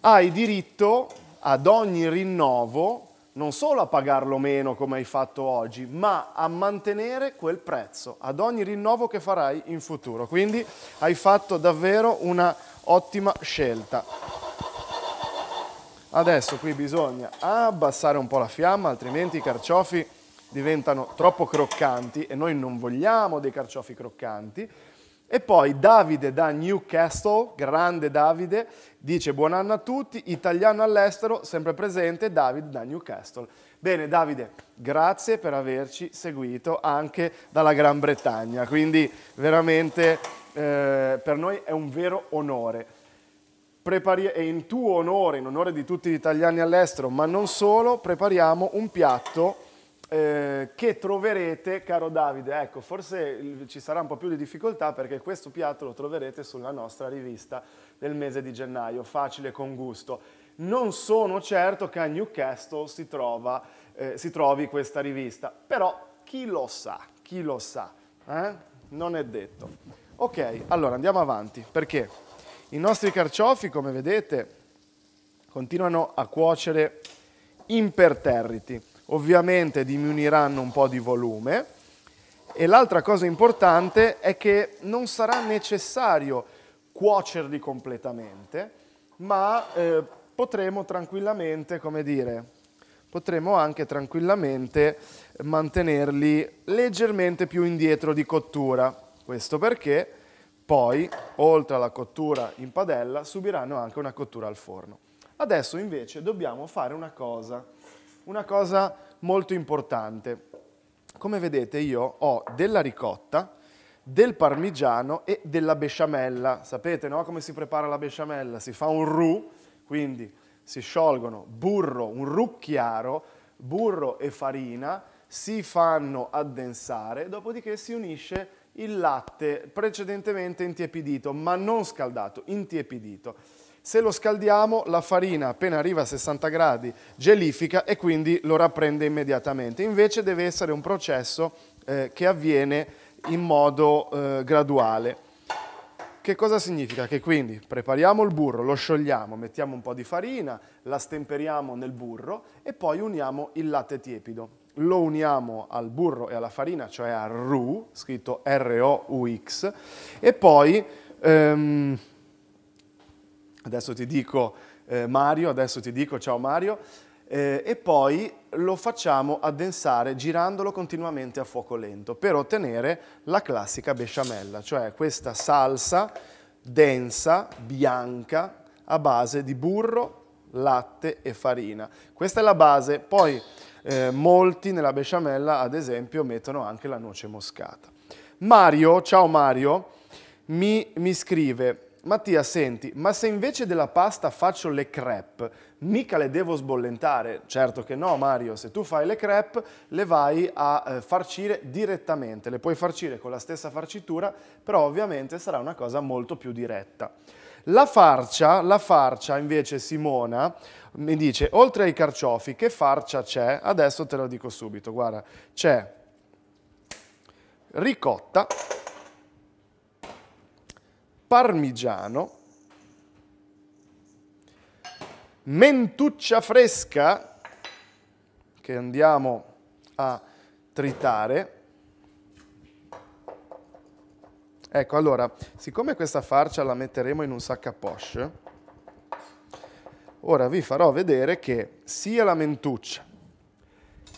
hai diritto ad ogni rinnovo non solo a pagarlo meno come hai fatto oggi, ma a mantenere quel prezzo ad ogni rinnovo che farai in futuro. Quindi hai fatto davvero una ottima scelta. Adesso qui bisogna abbassare un po' la fiamma, altrimenti i carciofi diventano troppo croccanti e noi non vogliamo dei carciofi croccanti e poi Davide da Newcastle, grande Davide, dice buon anno a tutti, italiano all'estero, sempre presente, Davide da Newcastle. Bene Davide, grazie per averci seguito anche dalla Gran Bretagna, quindi veramente eh, per noi è un vero onore. Prepari- e in tuo onore, in onore di tutti gli italiani all'estero, ma non solo, prepariamo un piatto eh, che troverete, caro Davide, ecco, forse ci sarà un po' più di difficoltà perché questo piatto lo troverete sulla nostra rivista del mese di gennaio, facile con gusto. Non sono certo che a Newcastle si, trova, eh, si trovi questa rivista, però chi lo sa, chi lo sa, eh? non è detto. Ok, allora andiamo avanti, perché i nostri carciofi, come vedete, continuano a cuocere imperterriti ovviamente diminuiranno un po' di volume. E l'altra cosa importante è che non sarà necessario cuocerli completamente, ma eh, potremo tranquillamente, come dire, potremo anche tranquillamente mantenerli leggermente più indietro di cottura. Questo perché poi, oltre alla cottura in padella, subiranno anche una cottura al forno. Adesso invece dobbiamo fare una cosa una cosa molto importante. Come vedete io ho della ricotta, del parmigiano e della besciamella. Sapete no? come si prepara la besciamella? Si fa un roux, quindi si sciolgono burro, un roux chiaro, burro e farina, si fanno addensare, dopodiché si unisce il latte precedentemente intiepidito, ma non scaldato, intiepidito. Se lo scaldiamo, la farina appena arriva a 60 gradi gelifica e quindi lo rapprende immediatamente. Invece deve essere un processo eh, che avviene in modo eh, graduale. Che cosa significa? Che quindi prepariamo il burro, lo sciogliamo, mettiamo un po' di farina, la stemperiamo nel burro e poi uniamo il latte tiepido. Lo uniamo al burro e alla farina, cioè al roux, scritto R-O-U-X, e poi... Ehm, adesso ti dico eh, Mario, adesso ti dico ciao Mario, eh, e poi lo facciamo addensare girandolo continuamente a fuoco lento per ottenere la classica besciamella, cioè questa salsa densa, bianca, a base di burro, latte e farina. Questa è la base, poi eh, molti nella besciamella ad esempio mettono anche la noce moscata. Mario, ciao Mario, mi, mi scrive Mattia, senti, ma se invece della pasta faccio le crepe, mica le devo sbollentare? Certo che no, Mario, se tu fai le crepe le vai a eh, farcire direttamente, le puoi farcire con la stessa farcitura, però ovviamente sarà una cosa molto più diretta. La farcia, la farcia invece Simona mi dice, oltre ai carciofi, che farcia c'è? Adesso te lo dico subito, guarda, c'è ricotta, parmigiano, mentuccia fresca che andiamo a tritare. Ecco, allora, siccome questa farcia la metteremo in un sac à poche, ora vi farò vedere che sia la mentuccia,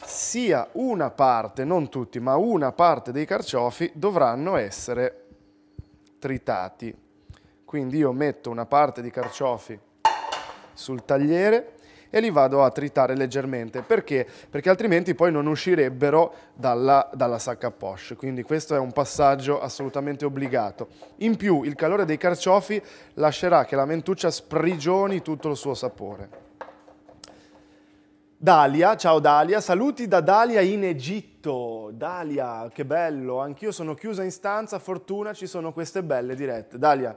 sia una parte, non tutti, ma una parte dei carciofi dovranno essere tritati. Quindi io metto una parte di carciofi sul tagliere e li vado a tritare leggermente. Perché? Perché altrimenti poi non uscirebbero dalla, dalla, sacca poche. Quindi questo è un passaggio assolutamente obbligato. In più il calore dei carciofi lascerà che la mentuccia sprigioni tutto il suo sapore. Dalia, ciao Dalia, saluti da Dalia in Egitto. Dalia, che bello, anch'io sono chiusa in stanza, fortuna ci sono queste belle dirette. Dalia,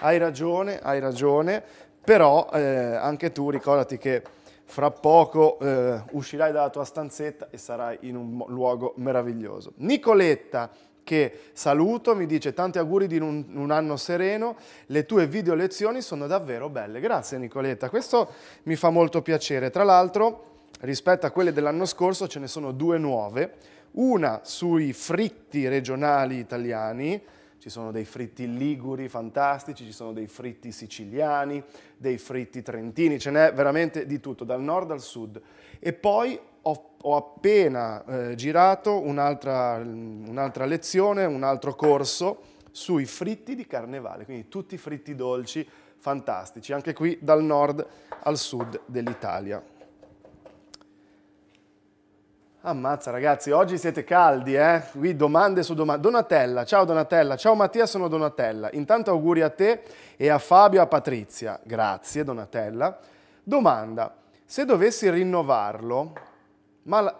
hai ragione, hai ragione, però eh, anche tu ricordati che fra poco eh, uscirai dalla tua stanzetta e sarai in un luogo meraviglioso. Nicoletta, che saluto, mi dice tanti auguri di un, un, anno sereno, le tue video lezioni sono davvero belle. Grazie Nicoletta, questo mi fa molto piacere. Tra l'altro, rispetto a quelle dell'anno scorso ce ne sono due nuove, una sui fritti regionali italiani, ci sono dei fritti liguri fantastici, ci sono dei fritti siciliani, dei fritti trentini, ce n'è veramente di tutto, dal nord al sud. E poi ho, ho appena eh, girato un'altra, un'altra lezione, un altro corso sui fritti di carnevale, quindi tutti i fritti dolci fantastici, anche qui dal nord al sud dell'Italia. Ammazza ragazzi, oggi siete caldi, eh? Qui domande su domande. Donatella, ciao Donatella, ciao Mattia, sono Donatella. Intanto auguri a te e a Fabio e a Patrizia. Grazie Donatella. Domanda, se dovessi rinnovarlo, ma la...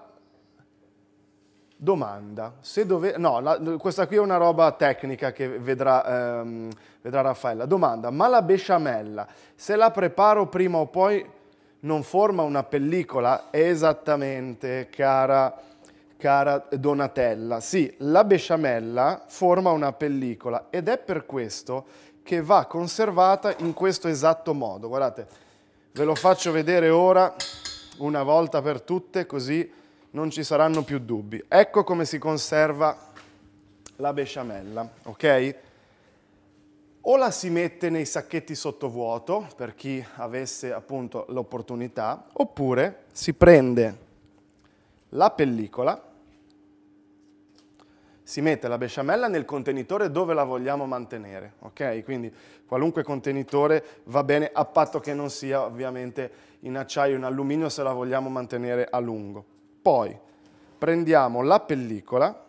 Domanda, se dove... No, la... questa qui è una roba tecnica che vedrà, ehm, vedrà Raffaella. Domanda, ma la besciamella, se la preparo prima o poi non forma una pellicola esattamente, cara, cara Donatella. Sì, la besciamella forma una pellicola ed è per questo che va conservata in questo esatto modo. Guardate, ve lo faccio vedere ora una volta per tutte così non ci saranno più dubbi. Ecco come si conserva la besciamella, ok? o la si mette nei sacchetti sottovuoto per chi avesse appunto l'opportunità, oppure si prende la pellicola, si mette la besciamella nel contenitore dove la vogliamo mantenere, ok? Quindi qualunque contenitore va bene a patto che non sia ovviamente in acciaio o in alluminio se la vogliamo mantenere a lungo. Poi prendiamo la pellicola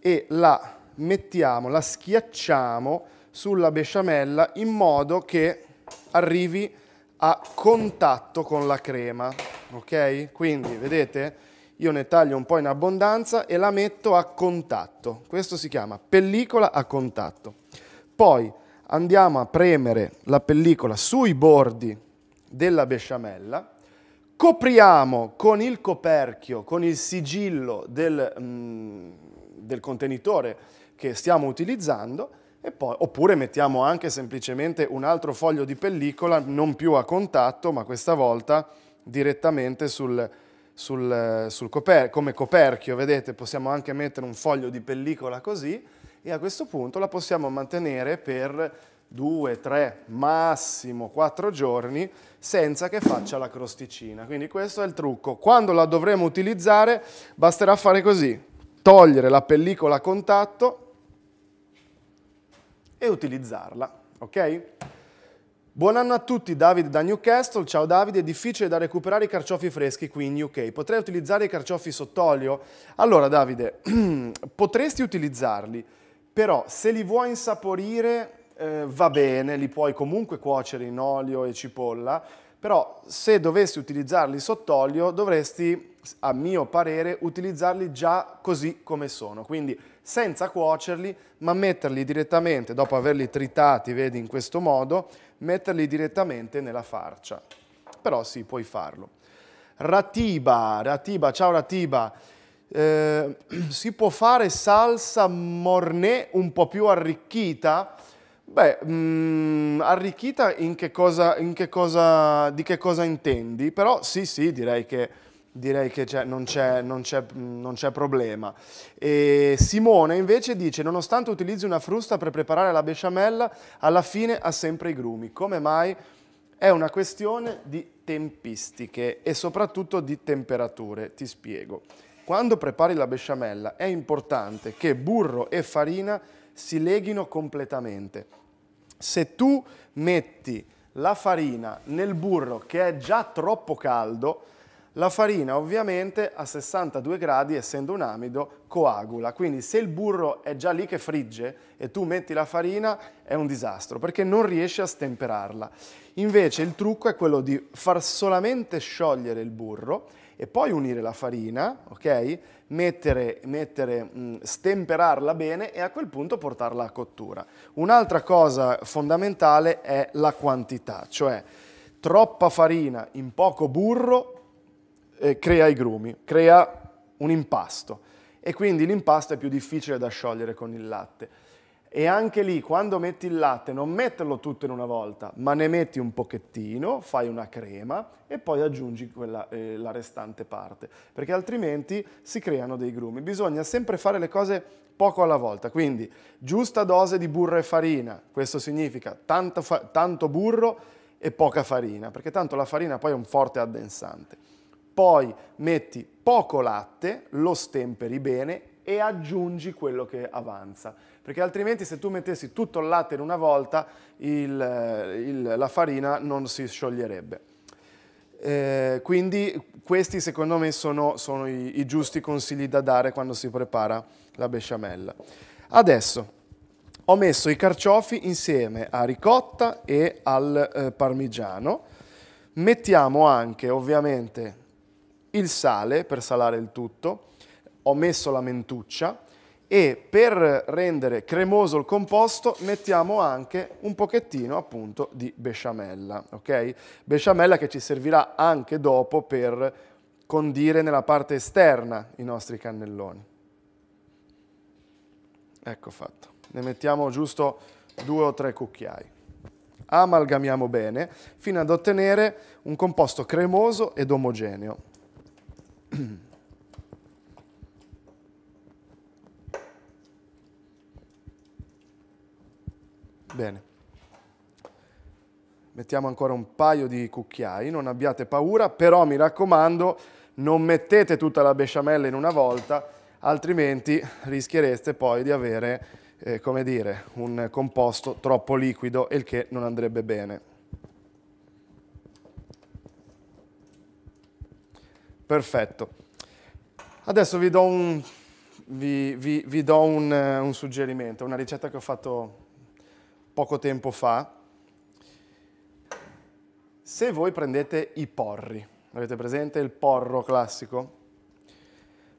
e la mettiamo, la schiacciamo sulla besciamella in modo che arrivi a contatto con la crema, ok? Quindi, vedete? Io ne taglio un po' in abbondanza e la metto a contatto. Questo si chiama pellicola a contatto. Poi andiamo a premere la pellicola sui bordi della besciamella, copriamo con il coperchio, con il sigillo del, mm, del contenitore che stiamo utilizzando, e poi, oppure mettiamo anche semplicemente un altro foglio di pellicola, non più a contatto, ma questa volta direttamente sul, sul, sul coper come coperchio, vedete, possiamo anche mettere un foglio di pellicola così e a questo punto la possiamo mantenere per 2, 3, massimo 4 giorni senza che faccia la crosticina. Quindi questo è il trucco. Quando la dovremo utilizzare basterà fare così, togliere la pellicola a contatto e utilizzarla, ok? Buon anno a tutti, Davide da Newcastle. Ciao Davide, è difficile da recuperare i carciofi freschi qui in UK. Potrei utilizzare i carciofi sott'olio? Allora Davide, potresti utilizzarli, però se li vuoi insaporire eh, va bene, li puoi comunque cuocere in olio e cipolla, però se dovessi utilizzarli sott'olio dovresti, a mio parere, utilizzarli già così come sono. Quindi senza cuocerli, ma metterli direttamente, dopo averli tritati, vedi, in questo modo, metterli direttamente nella farcia. Però sì, puoi farlo. Ratiba, Ratiba, ciao Ratiba. Eh, si può fare salsa mornè un po' più arricchita? Beh, mh, mm, arricchita in che cosa, in che cosa, di che cosa intendi? Però sì, sì, direi che direi che non, c'è, problema. E Simone invece dice, nonostante utilizzi una frusta per preparare la besciamella, alla fine ha sempre i grumi. Come mai? È una questione di tempistiche e soprattutto di temperature, ti spiego. Quando prepari la besciamella è importante che burro e farina si leghino completamente. Se tu metti la farina nel burro che è già troppo caldo, la farina ovviamente a 62 gradi, essendo un amido, coagula, quindi se il burro è già lì che frigge e tu metti la farina è un disastro perché non riesci a stemperarla. Invece il trucco è quello di far solamente sciogliere il burro e poi unire la farina, ok? Mettere, mettere mm, stemperarla bene e a quel punto portarla a cottura. Un'altra cosa fondamentale è la quantità, cioè troppa farina in poco burro eh, crea i grumi, crea un impasto e quindi l'impasto è più difficile da sciogliere con il latte. E anche lì, quando metti il latte, non metterlo tutto in una volta, ma ne metti un pochettino, fai una crema e poi aggiungi quella, eh, la restante parte, perché altrimenti si creano dei grumi. Bisogna sempre fare le cose poco alla volta, quindi giusta dose di burro e farina, questo significa tanto, fa tanto burro e poca farina, perché tanto la farina poi è un forte addensante poi metti poco latte, lo stemperi bene e aggiungi quello che avanza. Perché altrimenti se tu mettessi tutto il latte in una volta, il, il, la farina non si scioglierebbe. Eh, quindi questi secondo me sono, sono i, i, giusti consigli da dare quando si prepara la besciamella. Adesso ho messo i carciofi insieme a ricotta e al eh, parmigiano. Mettiamo anche ovviamente il sale per salare il tutto, ho messo la mentuccia e per rendere cremoso il composto mettiamo anche un pochettino appunto di besciamella, ok? Besciamella che ci servirà anche dopo per condire nella parte esterna i nostri cannelloni. Ecco fatto. Ne mettiamo giusto due o tre cucchiai. Amalgamiamo bene fino ad ottenere un composto cremoso ed omogeneo. Bene. Mettiamo ancora un paio di cucchiai, non abbiate paura, però mi raccomando non mettete tutta la besciamella in una volta, altrimenti rischiereste poi di avere, eh, come dire, un composto troppo liquido, il che non andrebbe bene. Perfetto. Adesso vi do un, vi, vi, vi do un, eh, un suggerimento, una ricetta che ho fatto poco tempo fa. Se voi prendete i porri, avete presente il porro classico?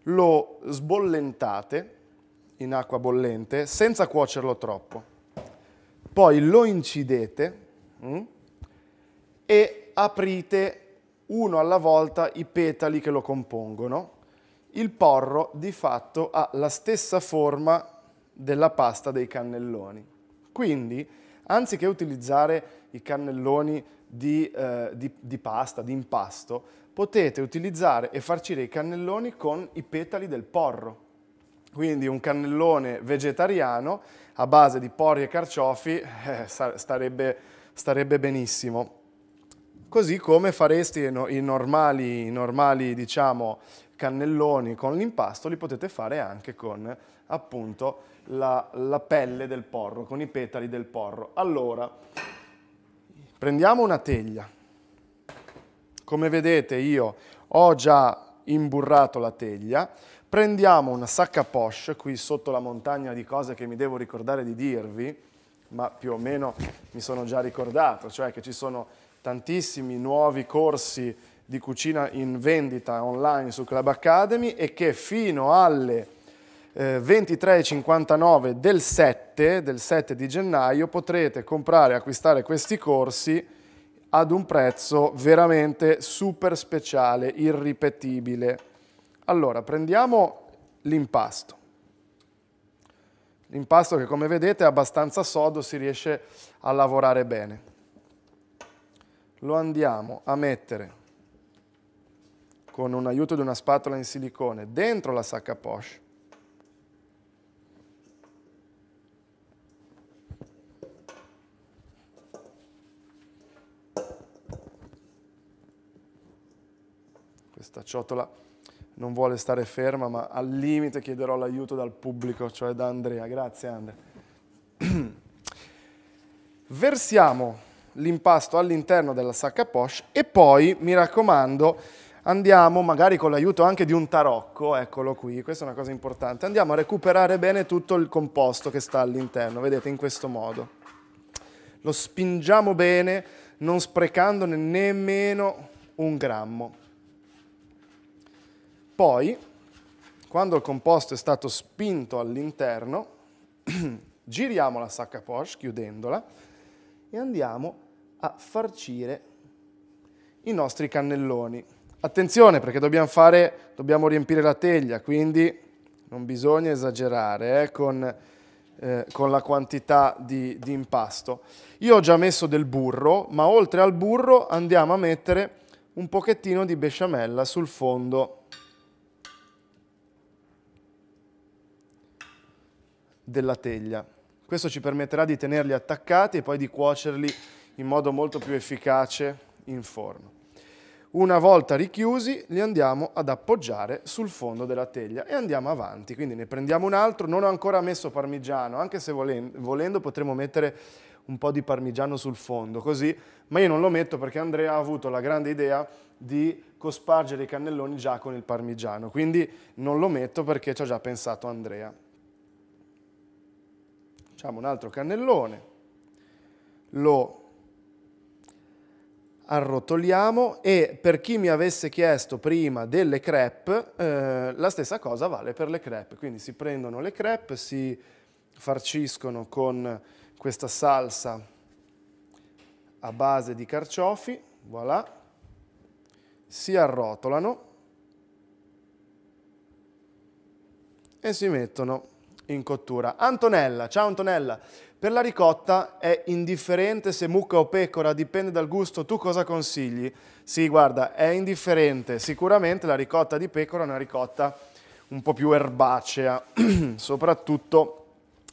Lo sbollentate in acqua bollente senza cuocerlo troppo. Poi lo incidete mh, mm, e aprite uno alla volta i petali che lo compongono. Il porro di fatto ha la stessa forma della pasta dei cannelloni. Quindi, anziché utilizzare i cannelloni di, eh, di, di pasta, di impasto, potete utilizzare e farcire i cannelloni con i petali del porro. Quindi un cannellone vegetariano a base di porri e carciofi eh, starebbe, starebbe benissimo così come faresti i normali, i normali diciamo, cannelloni con l'impasto, li potete fare anche con appunto la, la pelle del porro, con i petali del porro. Allora, prendiamo una teglia. Come vedete io ho già imburrato la teglia, prendiamo una sacca poche, qui sotto la montagna di cose che mi devo ricordare di dirvi, ma più o meno mi sono già ricordato, cioè che ci sono tantissimi nuovi corsi di cucina in vendita online su Club Academy e che fino alle eh, 23.59 del 7, del 7 di gennaio potrete comprare e acquistare questi corsi ad un prezzo veramente super speciale, irripetibile. Allora, prendiamo l'impasto. L'impasto che come vedete è abbastanza sodo, si riesce a lavorare bene lo andiamo a mettere con un aiuto di una spatola in silicone dentro la sacca Porsche questa ciotola non vuole stare ferma ma al limite chiederò l'aiuto dal pubblico cioè da Andrea grazie Andrea versiamo l'impasto all'interno della sacca poche e poi, mi raccomando, andiamo magari con l'aiuto anche di un tarocco, eccolo qui, questa è una cosa importante, andiamo a recuperare bene tutto il composto che sta all'interno, vedete in questo modo. Lo spingiamo bene, non sprecandone nemmeno un grammo. Poi, quando il composto è stato spinto all'interno, giriamo la sacca Porsche chiudendola e andiamo a a farcire i nostri cannelloni. Attenzione perché dobbiamo, fare, dobbiamo riempire la teglia, quindi non bisogna esagerare eh, con, eh, con, la quantità di, di impasto. Io ho già messo del burro, ma oltre al burro andiamo a mettere un pochettino di besciamella sul fondo della teglia. Questo ci permetterà di tenerli attaccati e poi di cuocerli in modo molto più efficace in forno. Una volta richiusi li andiamo ad appoggiare sul fondo della teglia e andiamo avanti, quindi ne prendiamo un altro, non ho ancora messo parmigiano, anche se volendo, potremmo mettere un po' di parmigiano sul fondo, così, ma io non lo metto perché Andrea ha avuto la grande idea di cospargere i cannelloni già con il parmigiano, quindi non lo metto perché ci ha già pensato Andrea. Facciamo un altro cannellone, lo arrotoliamo e per chi mi avesse chiesto prima delle crepe, eh, la stessa cosa vale per le crepe, quindi si prendono le crepe, si farciscono con questa salsa a base di carciofi, voilà, si arrotolano e si mettono in cottura. Antonella, ciao Antonella! Per la ricotta è indifferente se mucca o pecora, dipende dal gusto. Tu cosa consigli? Sì, guarda, è indifferente. Sicuramente la ricotta di pecora è una ricotta un po' più erbacea, soprattutto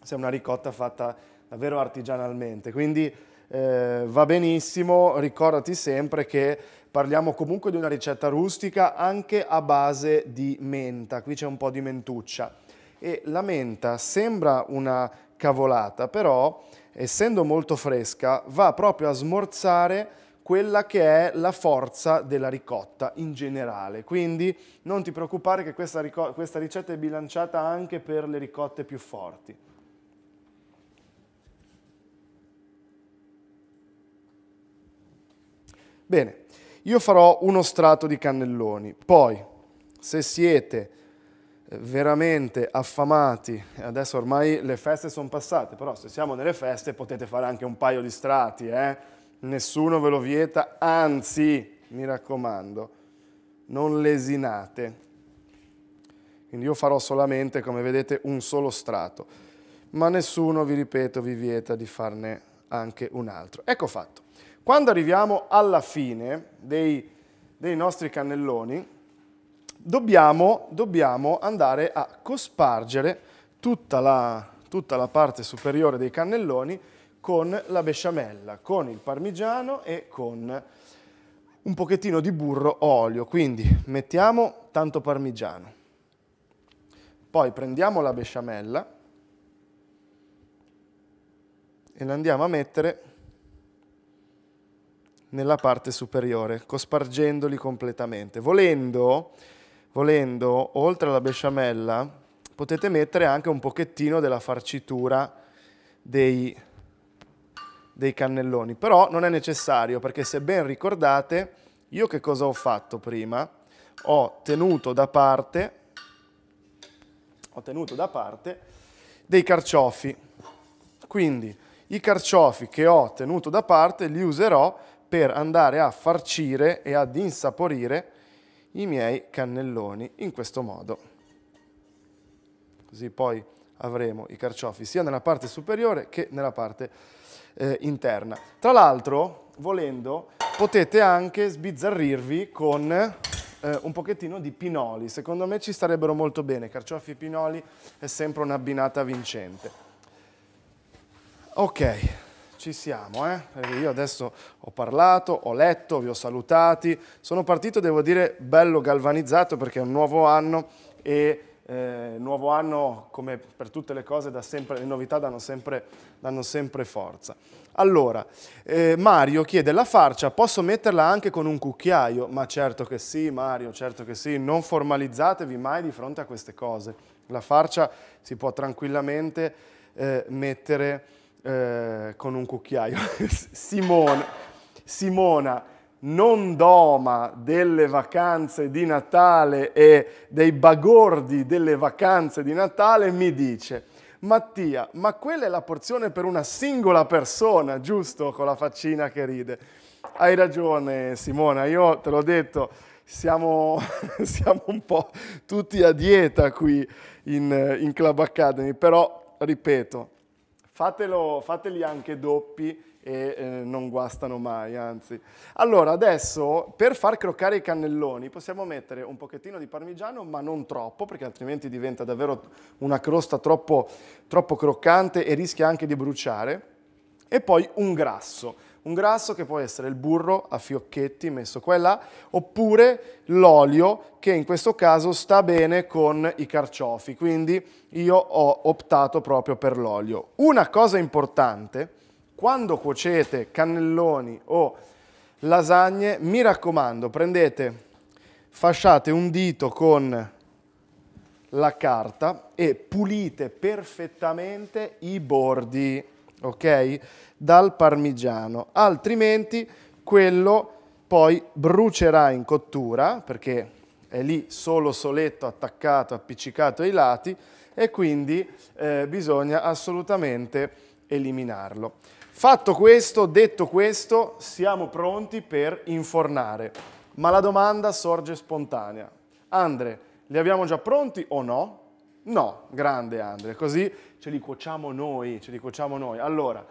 se è una ricotta fatta davvero artigianalmente. Quindi eh, va benissimo, ricordati sempre che parliamo comunque di una ricetta rustica anche a base di menta. Qui c'è un po' di mentuccia. E la menta sembra una cavolata, però essendo molto fresca va proprio a smorzare quella che è la forza della ricotta in generale. Quindi non ti preoccupare che questa, questa ricetta è bilanciata anche per le ricotte più forti. Bene, io farò uno strato di cannelloni, poi se siete veramente affamati, adesso ormai le feste sono passate, però se siamo nelle feste potete fare anche un paio di strati, eh? nessuno ve lo vieta, anzi, mi raccomando, non lesinate. Quindi io farò solamente, come vedete, un solo strato, ma nessuno, vi ripeto, vi vieta di farne anche un altro. Ecco fatto. Quando arriviamo alla fine dei, dei nostri cannelloni, dobbiamo, dobbiamo andare a cospargere tutta la, tutta la parte superiore dei cannelloni con la besciamella, con il parmigiano e con un pochettino di burro o olio. Quindi mettiamo tanto parmigiano. Poi prendiamo la besciamella e la andiamo a mettere nella parte superiore, cospargendoli completamente. Volendo volendo, oltre alla besciamella, potete mettere anche un pochettino della farcitura dei, dei cannelloni. Però non è necessario, perché se ben ricordate, io che cosa ho fatto prima? Ho tenuto da parte, ho tenuto da parte dei carciofi. Quindi i carciofi che ho tenuto da parte li userò per andare a farcire e ad insaporire i miei cannelloni in questo modo. Così poi avremo i carciofi sia nella parte superiore che nella parte eh, interna. Tra l'altro, volendo, potete anche sbizzarrirvi con eh, un pochettino di pinoli. Secondo me ci starebbero molto bene. Carciofi e pinoli è sempre un'abbinata vincente. Ok ci siamo, eh? Perché io adesso ho parlato, ho letto, vi ho salutati, sono partito, devo dire, bello galvanizzato perché è un nuovo anno e eh, nuovo anno, come per tutte le cose, sempre, le novità danno sempre, danno sempre forza. Allora, eh, Mario chiede, la farcia posso metterla anche con un cucchiaio? Ma certo che sì, Mario, certo che sì, non formalizzatevi mai di fronte a queste cose. La farcia si può tranquillamente eh, mettere eh, con un cucchiaio, Simona, Simona non doma delle vacanze di Natale e dei bagordi delle vacanze di Natale, mi dice, Mattia, ma quella è la porzione per una singola persona, giusto? Con la faccina che ride. Hai ragione Simona, io te l'ho detto, siamo, siamo un po' tutti a dieta qui in, in Club Academy, però ripeto, Fatelo, fateli anche doppi e eh, non guastano mai, anzi. Allora, adesso per far croccare i cannelloni possiamo mettere un pochettino di parmigiano, ma non troppo, perché altrimenti diventa davvero una crosta troppo, troppo croccante e rischia anche di bruciare. E poi un grasso un grasso che può essere il burro a fiocchetti messo qua e là, oppure l'olio che in questo caso sta bene con i carciofi, quindi io ho optato proprio per l'olio. Una cosa importante, quando cuocete cannelloni o lasagne, mi raccomando, prendete, fasciate un dito con la carta e pulite perfettamente i bordi ok? Dal parmigiano, altrimenti quello poi brucerà in cottura perché è lì solo soletto attaccato, appiccicato ai lati e quindi eh, bisogna assolutamente eliminarlo. Fatto questo, detto questo, siamo pronti per infornare. Ma la domanda sorge spontanea. Andre, li abbiamo già pronti o no? No, grande Andrea, così ce li cuociamo noi, ce li cuociamo noi. Allora,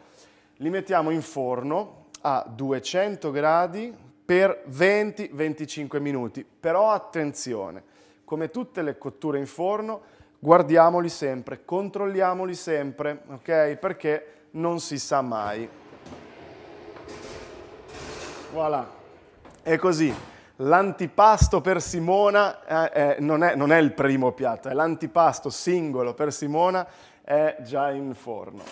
li mettiamo in forno a 200 gradi per 20-25 minuti, però attenzione, come tutte le cotture in forno, guardiamoli sempre, controlliamoli sempre, ok? Perché non si sa mai. Voilà, è così l'antipasto per Simona eh, eh, non, è, non, è, il primo piatto, è l'antipasto singolo per Simona è già in forno.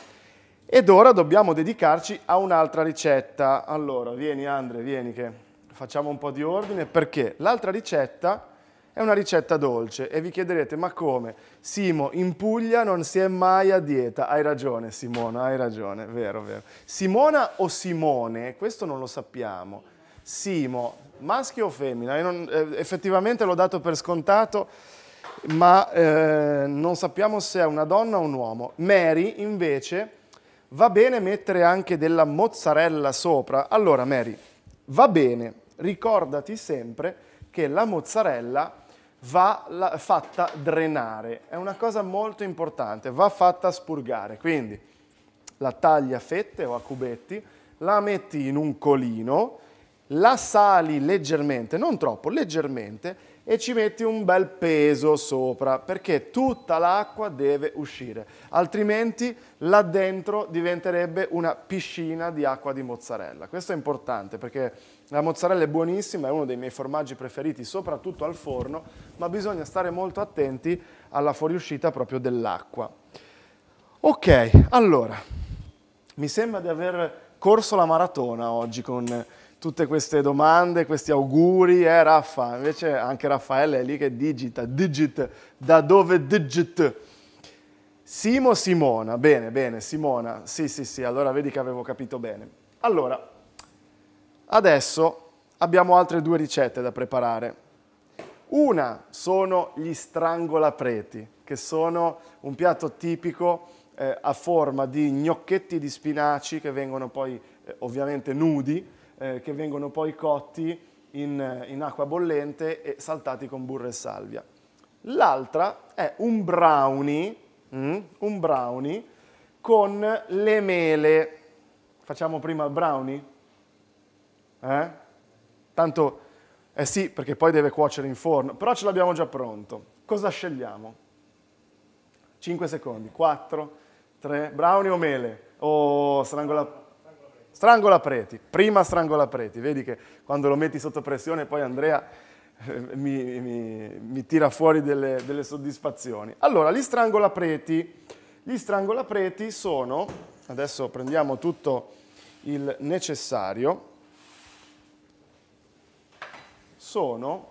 Ed ora dobbiamo dedicarci a un'altra ricetta. Allora, vieni Andre, vieni che facciamo un po' di ordine, perché l'altra ricetta è una ricetta dolce e vi chiederete, ma come? Simo, in Puglia non si è mai a dieta. Hai ragione Simona, hai ragione, vero, vero. Simona o Simone? Questo non lo sappiamo. Simo, maschio o femmina? Non, eh, effettivamente l'ho dato per scontato, ma eh, non sappiamo se è una donna o un uomo. Mary, invece, va bene mettere anche della mozzarella sopra. Allora, Mary, va bene, ricordati sempre che la mozzarella va la, fatta drenare. È una cosa molto importante, va fatta spurgare. Quindi la tagli a fette o a cubetti, la metti in un colino, la sali leggermente, non troppo, leggermente, e ci metti un bel peso sopra, perché tutta l'acqua deve uscire, altrimenti là dentro diventerebbe una piscina di acqua di mozzarella. Questo è importante perché la mozzarella è buonissima, è uno dei miei formaggi preferiti, soprattutto al forno, ma bisogna stare molto attenti alla fuoriuscita proprio dell'acqua. Ok, allora, mi sembra di aver corso la maratona oggi con tutte queste domande, questi auguri, eh Raffa? Invece anche Raffaele è lì che digita, digit, da dove digit? Simo Simona, bene, bene, Simona, sì, sì, sì, allora vedi che avevo capito bene. Allora, adesso abbiamo altre due ricette da preparare. Una sono gli strangolapreti, che sono un piatto tipico eh, a forma di gnocchetti di spinaci che vengono poi eh, ovviamente nudi, eh, che vengono poi cotti in, eh, in, acqua bollente e saltati con burro e salvia. L'altra è un brownie, mm, un brownie con le mele. Facciamo prima il brownie? Eh? Tanto, eh sì, perché poi deve cuocere in forno, però ce l'abbiamo già pronto. Cosa scegliamo? 5 secondi, 4, 3, brownie o mele? O oh, strangola... Strangola Preti, prima Strangola Preti, vedi che quando lo metti sotto pressione poi Andrea eh, mi, mi, mi, tira fuori delle, delle, soddisfazioni. Allora, gli Strangola Preti, gli Strangola Preti sono, adesso prendiamo tutto il necessario, sono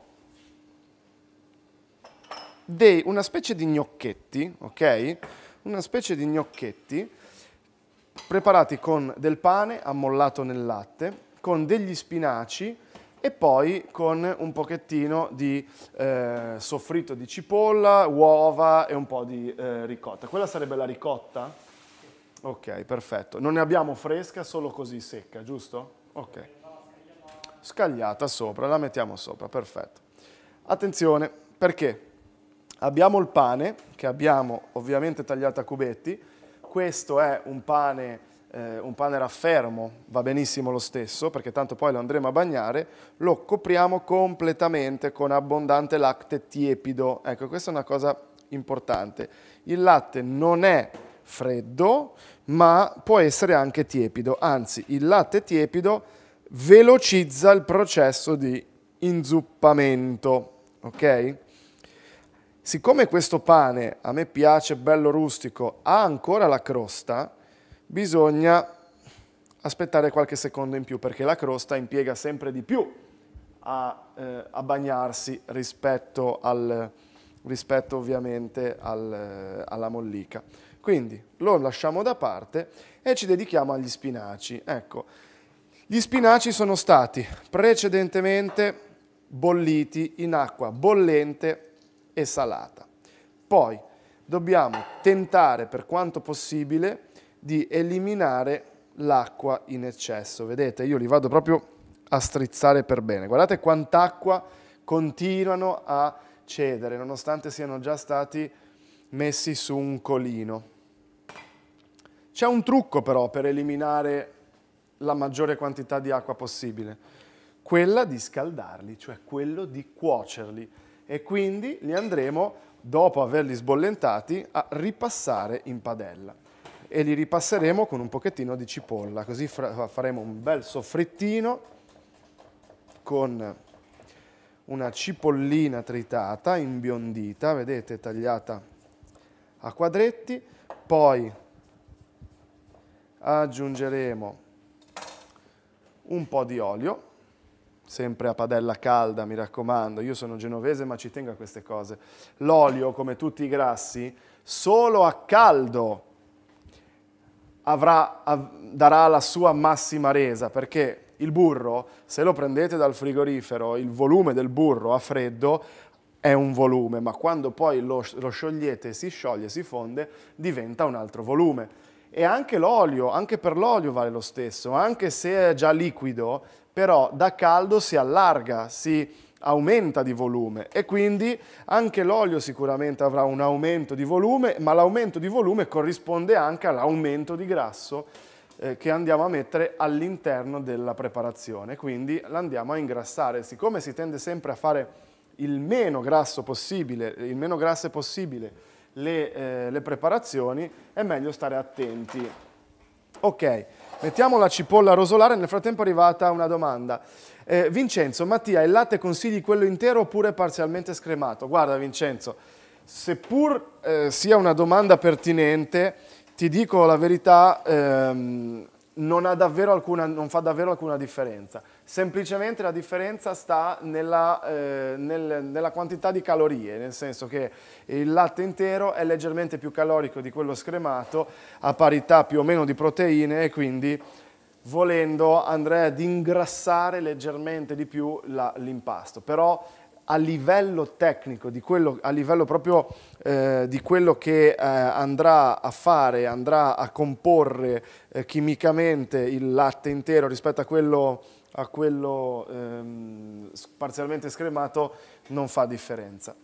dei, una specie di gnocchetti, ok? Una specie di gnocchetti preparati con del pane ammollato nel latte, con degli spinaci e poi con un pochettino di eh, soffritto di cipolla, uova e un po' di eh, ricotta. Quella sarebbe la ricotta? Ok, perfetto. Non ne abbiamo fresca, solo così secca, giusto? Ok. Scagliata sopra, la mettiamo sopra, perfetto. Attenzione, perché abbiamo il pane, che abbiamo ovviamente tagliato a cubetti, questo è un pane, eh, un pane raffermo, va benissimo lo stesso, perché tanto poi lo andremo a bagnare, lo copriamo completamente con abbondante latte tiepido. Ecco, questa è una cosa importante. Il latte non è freddo, ma può essere anche tiepido, anzi il latte tiepido velocizza il processo di inzuppamento, ok? Siccome questo pane, a me piace, bello rustico, ha ancora la crosta, bisogna aspettare qualche secondo in più perché la crosta impiega sempre di più a, eh, a bagnarsi rispetto, al, rispetto ovviamente al, eh, alla mollica. Quindi lo lasciamo da parte e ci dedichiamo agli spinaci. Ecco, gli spinaci sono stati precedentemente bolliti in acqua bollente e salata. Poi dobbiamo tentare per quanto possibile di eliminare l'acqua in eccesso. Vedete, io li vado proprio a strizzare per bene. Guardate quant'acqua continuano a cedere, nonostante siano già stati messi su un colino. C'è un trucco però per eliminare la maggiore quantità di acqua possibile, quella di scaldarli, cioè quello di cuocerli e quindi li andremo, dopo averli sbollentati, a ripassare in padella e li ripasseremo con un pochettino di cipolla, così faremo un bel soffrittino con una cipollina tritata, imbiondita, vedete, tagliata a quadretti, poi aggiungeremo un po' di olio sempre a padella calda, mi raccomando, io sono genovese ma ci tengo a queste cose. L'olio, come tutti i grassi, solo a caldo avrà, av darà la sua massima resa, perché il burro, se lo prendete dal frigorifero, il volume del burro a freddo è un volume, ma quando poi lo, lo sciogliete, si scioglie, si fonde, diventa un altro volume. E anche l'olio, anche per l'olio vale lo stesso, anche se è già liquido, però da caldo si allarga, si aumenta di volume e quindi anche l'olio sicuramente avrà un aumento di volume, ma l'aumento di volume corrisponde anche all'aumento di grasso eh, che andiamo a mettere all'interno della preparazione, quindi l'andiamo a ingrassare. Siccome si tende sempre a fare il meno grasso possibile, il meno grasse possibile le, eh, le preparazioni, è meglio stare attenti. Ok, Mettiamo la cipolla a rosolare, nel frattempo è arrivata una domanda. Eh, Vincenzo, Mattia, il latte consigli quello intero oppure parzialmente scremato? Guarda Vincenzo, seppur eh, sia una domanda pertinente, ti dico la verità, ehm, non, alcuna, non, fa davvero alcuna differenza. Semplicemente la differenza sta nella, eh, nel, nella, quantità di calorie, nel senso che il latte intero è leggermente più calorico di quello scremato, a parità più o meno di proteine e quindi volendo andrei ad ingrassare leggermente di più l'impasto. Però a livello tecnico, quello, a livello proprio eh, di quello che eh, andrà a fare, andrà a comporre eh, chimicamente il latte intero rispetto a quello, a quello ehm, parzialmente scremato, non fa differenza.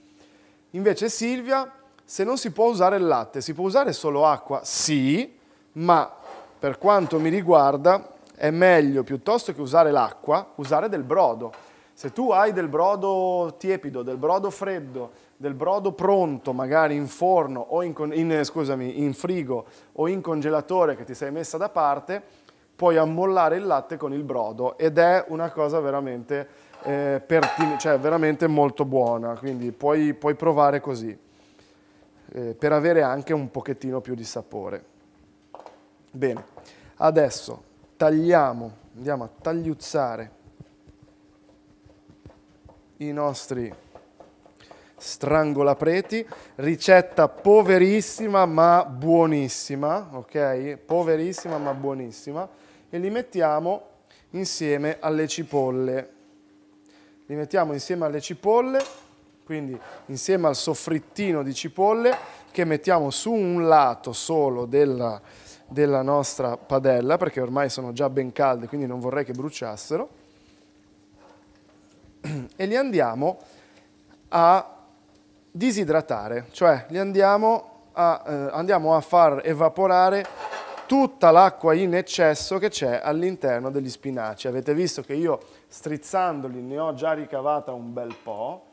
Invece Silvia, se non si può usare il latte, si può usare solo acqua? Sì, ma per quanto mi riguarda è meglio piuttosto che usare l'acqua, usare del brodo se tu hai del brodo tiepido, del brodo freddo, del brodo pronto, magari in forno o in, in, scusami, in frigo o in congelatore che ti sei messa da parte, puoi ammollare il latte con il brodo ed è una cosa veramente, eh, cioè, veramente molto buona, quindi puoi, puoi provare così eh, per avere anche un pochettino più di sapore. Bene, adesso tagliamo, andiamo a tagliuzzare i nostri strangolapreti, ricetta poverissima ma buonissima, ok? Poverissima ma buonissima e li mettiamo insieme alle cipolle. Li mettiamo insieme alle cipolle, quindi insieme al soffrittino di cipolle che mettiamo su un lato solo della, della nostra padella perché ormai sono già ben calde, quindi non vorrei che bruciassero e li andiamo a disidratare, cioè li andiamo a, eh, andiamo a far evaporare tutta l'acqua in eccesso che c'è all'interno degli spinaci. Avete visto che io strizzandoli ne ho già ricavata un bel po',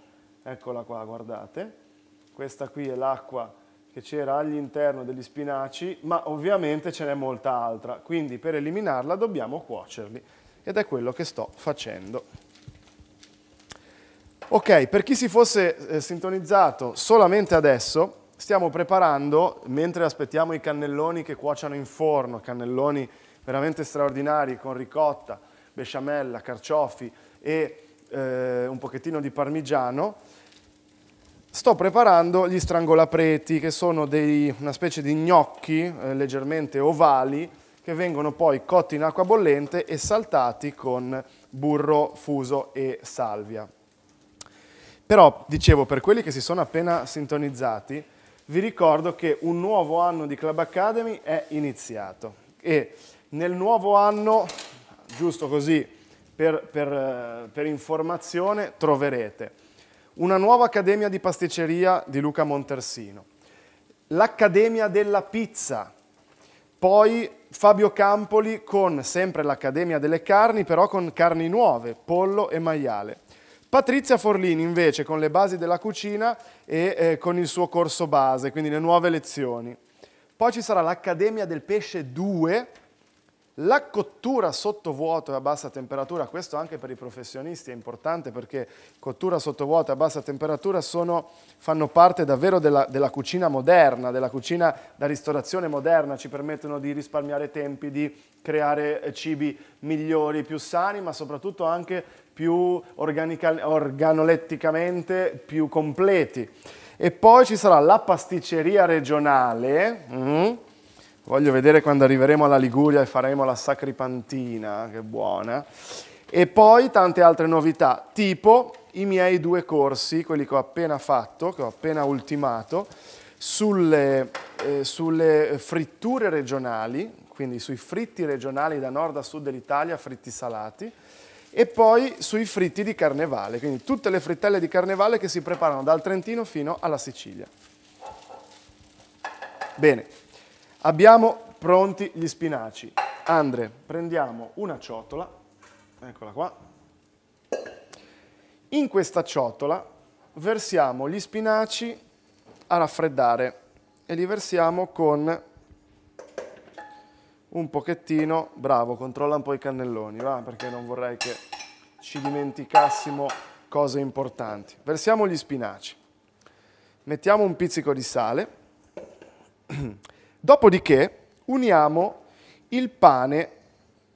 eccola qua, guardate, questa qui è l'acqua che c'era all'interno degli spinaci, ma ovviamente ce n'è molta altra, quindi per eliminarla dobbiamo cuocerli ed è quello che sto facendo. Ok, per chi si fosse eh, sintonizzato solamente adesso, stiamo preparando, mentre aspettiamo i cannelloni che cuociano in forno, cannelloni veramente straordinari con ricotta, besciamella, carciofi e eh, un pochettino di parmigiano, sto preparando gli strangolapreti, che sono dei, una specie di gnocchi eh, leggermente ovali, che vengono poi cotti in acqua bollente e saltati con burro fuso e salvia. Però, dicevo, per quelli che si sono appena sintonizzati, vi ricordo che un nuovo anno di Club Academy è iniziato e nel nuovo anno, giusto così per, per, eh, per informazione, troverete una nuova Accademia di Pasticceria di Luca Montersino, l'Accademia della Pizza, poi Fabio Campoli con sempre l'Accademia delle Carni, però con carni nuove, pollo e maiale Patrizia Forlini invece con le basi della cucina e eh, con il suo corso base, quindi le nuove lezioni. Poi ci sarà l'Accademia del Pesce 2, la cottura sottovuoto e a bassa temperatura, questo anche per i professionisti è importante perché cottura sottovuoto e a bassa temperatura sono, fanno parte davvero della, della, cucina moderna, della cucina da ristorazione moderna, ci permettono di risparmiare tempi, di creare cibi migliori, più sani, ma soprattutto anche più organoletticamente più completi. E poi ci sarà la pasticceria regionale. Mm -hmm Voglio vedere quando arriveremo alla Liguria e faremo la sacripantina, che buona. E poi tante altre novità, tipo i miei due corsi, quelli che ho appena fatto, che ho appena ultimato, sulle, eh, sulle fritture regionali, quindi sui fritti regionali da nord a sud dell'Italia, fritti salati, e poi sui fritti di carnevale, quindi tutte le frittelle di carnevale che si preparano dal Trentino fino alla Sicilia. Bene. Abbiamo pronti gli spinaci. Andre, prendiamo una ciotola, eccola qua. In questa ciotola versiamo gli spinaci a raffreddare e li versiamo con un pochettino, bravo, controlla un po' i cannelloni, va? perché non vorrei che ci dimenticassimo cose importanti. Versiamo gli spinaci, mettiamo un pizzico di sale, Dopodiché uniamo il pane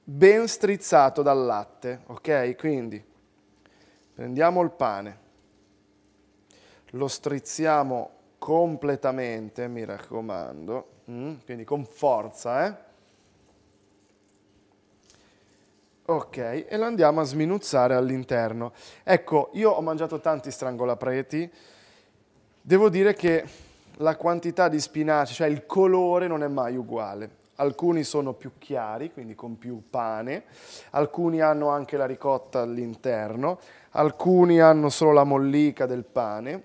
ben strizzato dal latte, ok? Quindi prendiamo il pane, lo strizziamo completamente, mi raccomando, mm? quindi con forza, eh? Ok, e lo andiamo a sminuzzare all'interno. Ecco, io ho mangiato tanti strangolapreti, devo dire che la quantità di spinaci, cioè il colore non è mai uguale. Alcuni sono più chiari, quindi con più pane, alcuni hanno anche la ricotta all'interno, alcuni hanno solo la mollica del pane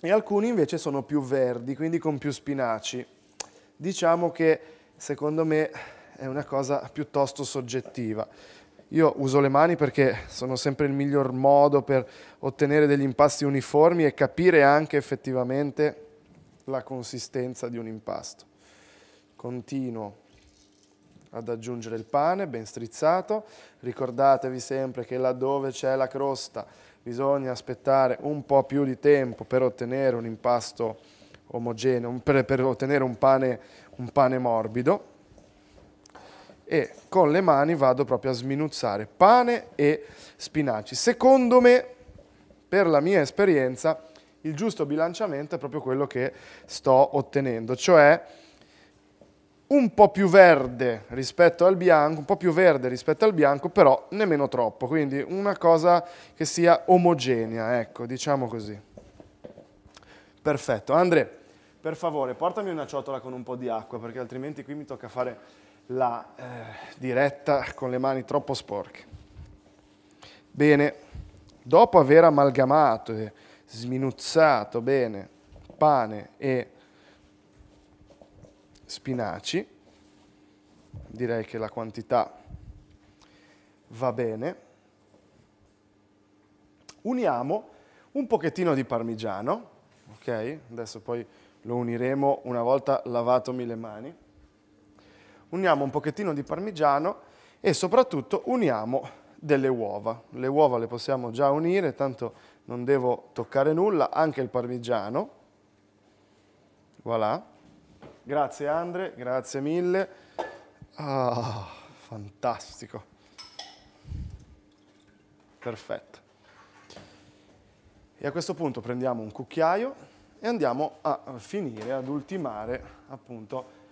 e alcuni invece sono più verdi, quindi con più spinaci. Diciamo che secondo me è una cosa piuttosto soggettiva. Io uso le mani perché sono sempre il miglior modo per ottenere degli impasti uniformi e capire anche effettivamente la consistenza di un impasto. Continuo ad aggiungere il pane ben strizzato, ricordatevi sempre che laddove c'è la crosta bisogna aspettare un po' più di tempo per ottenere un impasto omogeneo, per, per ottenere un pane, un pane morbido e con le mani vado proprio a sminuzzare pane e spinaci. Secondo me, per la mia esperienza, il giusto bilanciamento è proprio quello che sto ottenendo, cioè un po' più verde rispetto al bianco, un po' più verde rispetto al bianco, però nemmeno troppo, quindi una cosa che sia omogenea, ecco, diciamo così. Perfetto. Andre, per favore, portami una ciotola con un po' di acqua, perché altrimenti qui mi tocca fare la eh, diretta con le mani troppo sporche. Bene, dopo aver amalgamato e sminuzzato bene pane e spinaci, direi che la quantità va bene. Uniamo un pochettino di parmigiano, ok? Adesso poi lo uniremo una volta lavatomi le mani. Uniamo un pochettino di parmigiano e soprattutto uniamo delle uova. Le uova le possiamo già unire, tanto non devo toccare nulla, anche il parmigiano. Voilà. Grazie Andre, grazie mille. Ah, fantastico. Perfetto. E a questo punto prendiamo un cucchiaio e andiamo a finire, ad ultimare appunto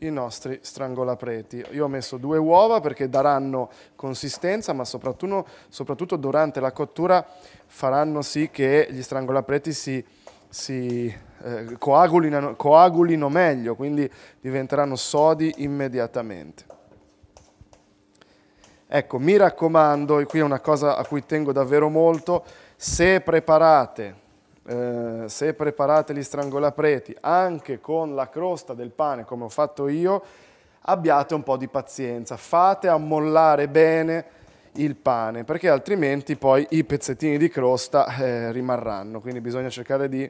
i nostri strangolapreti. Io ho messo due uova perché daranno consistenza, ma soprattutto, soprattutto durante la cottura faranno sì che gli strangolapreti si, si eh, coagulino, coagulino meglio, quindi diventeranno sodi immediatamente. Ecco, mi raccomando, e qui è una cosa a cui tengo davvero molto, se preparate eh, se preparate gli strangolapreti anche con la crosta del pane come ho fatto io, abbiate un po' di pazienza, fate ammollare bene il pane, perché altrimenti poi i pezzettini di crosta eh, rimarranno, quindi bisogna cercare di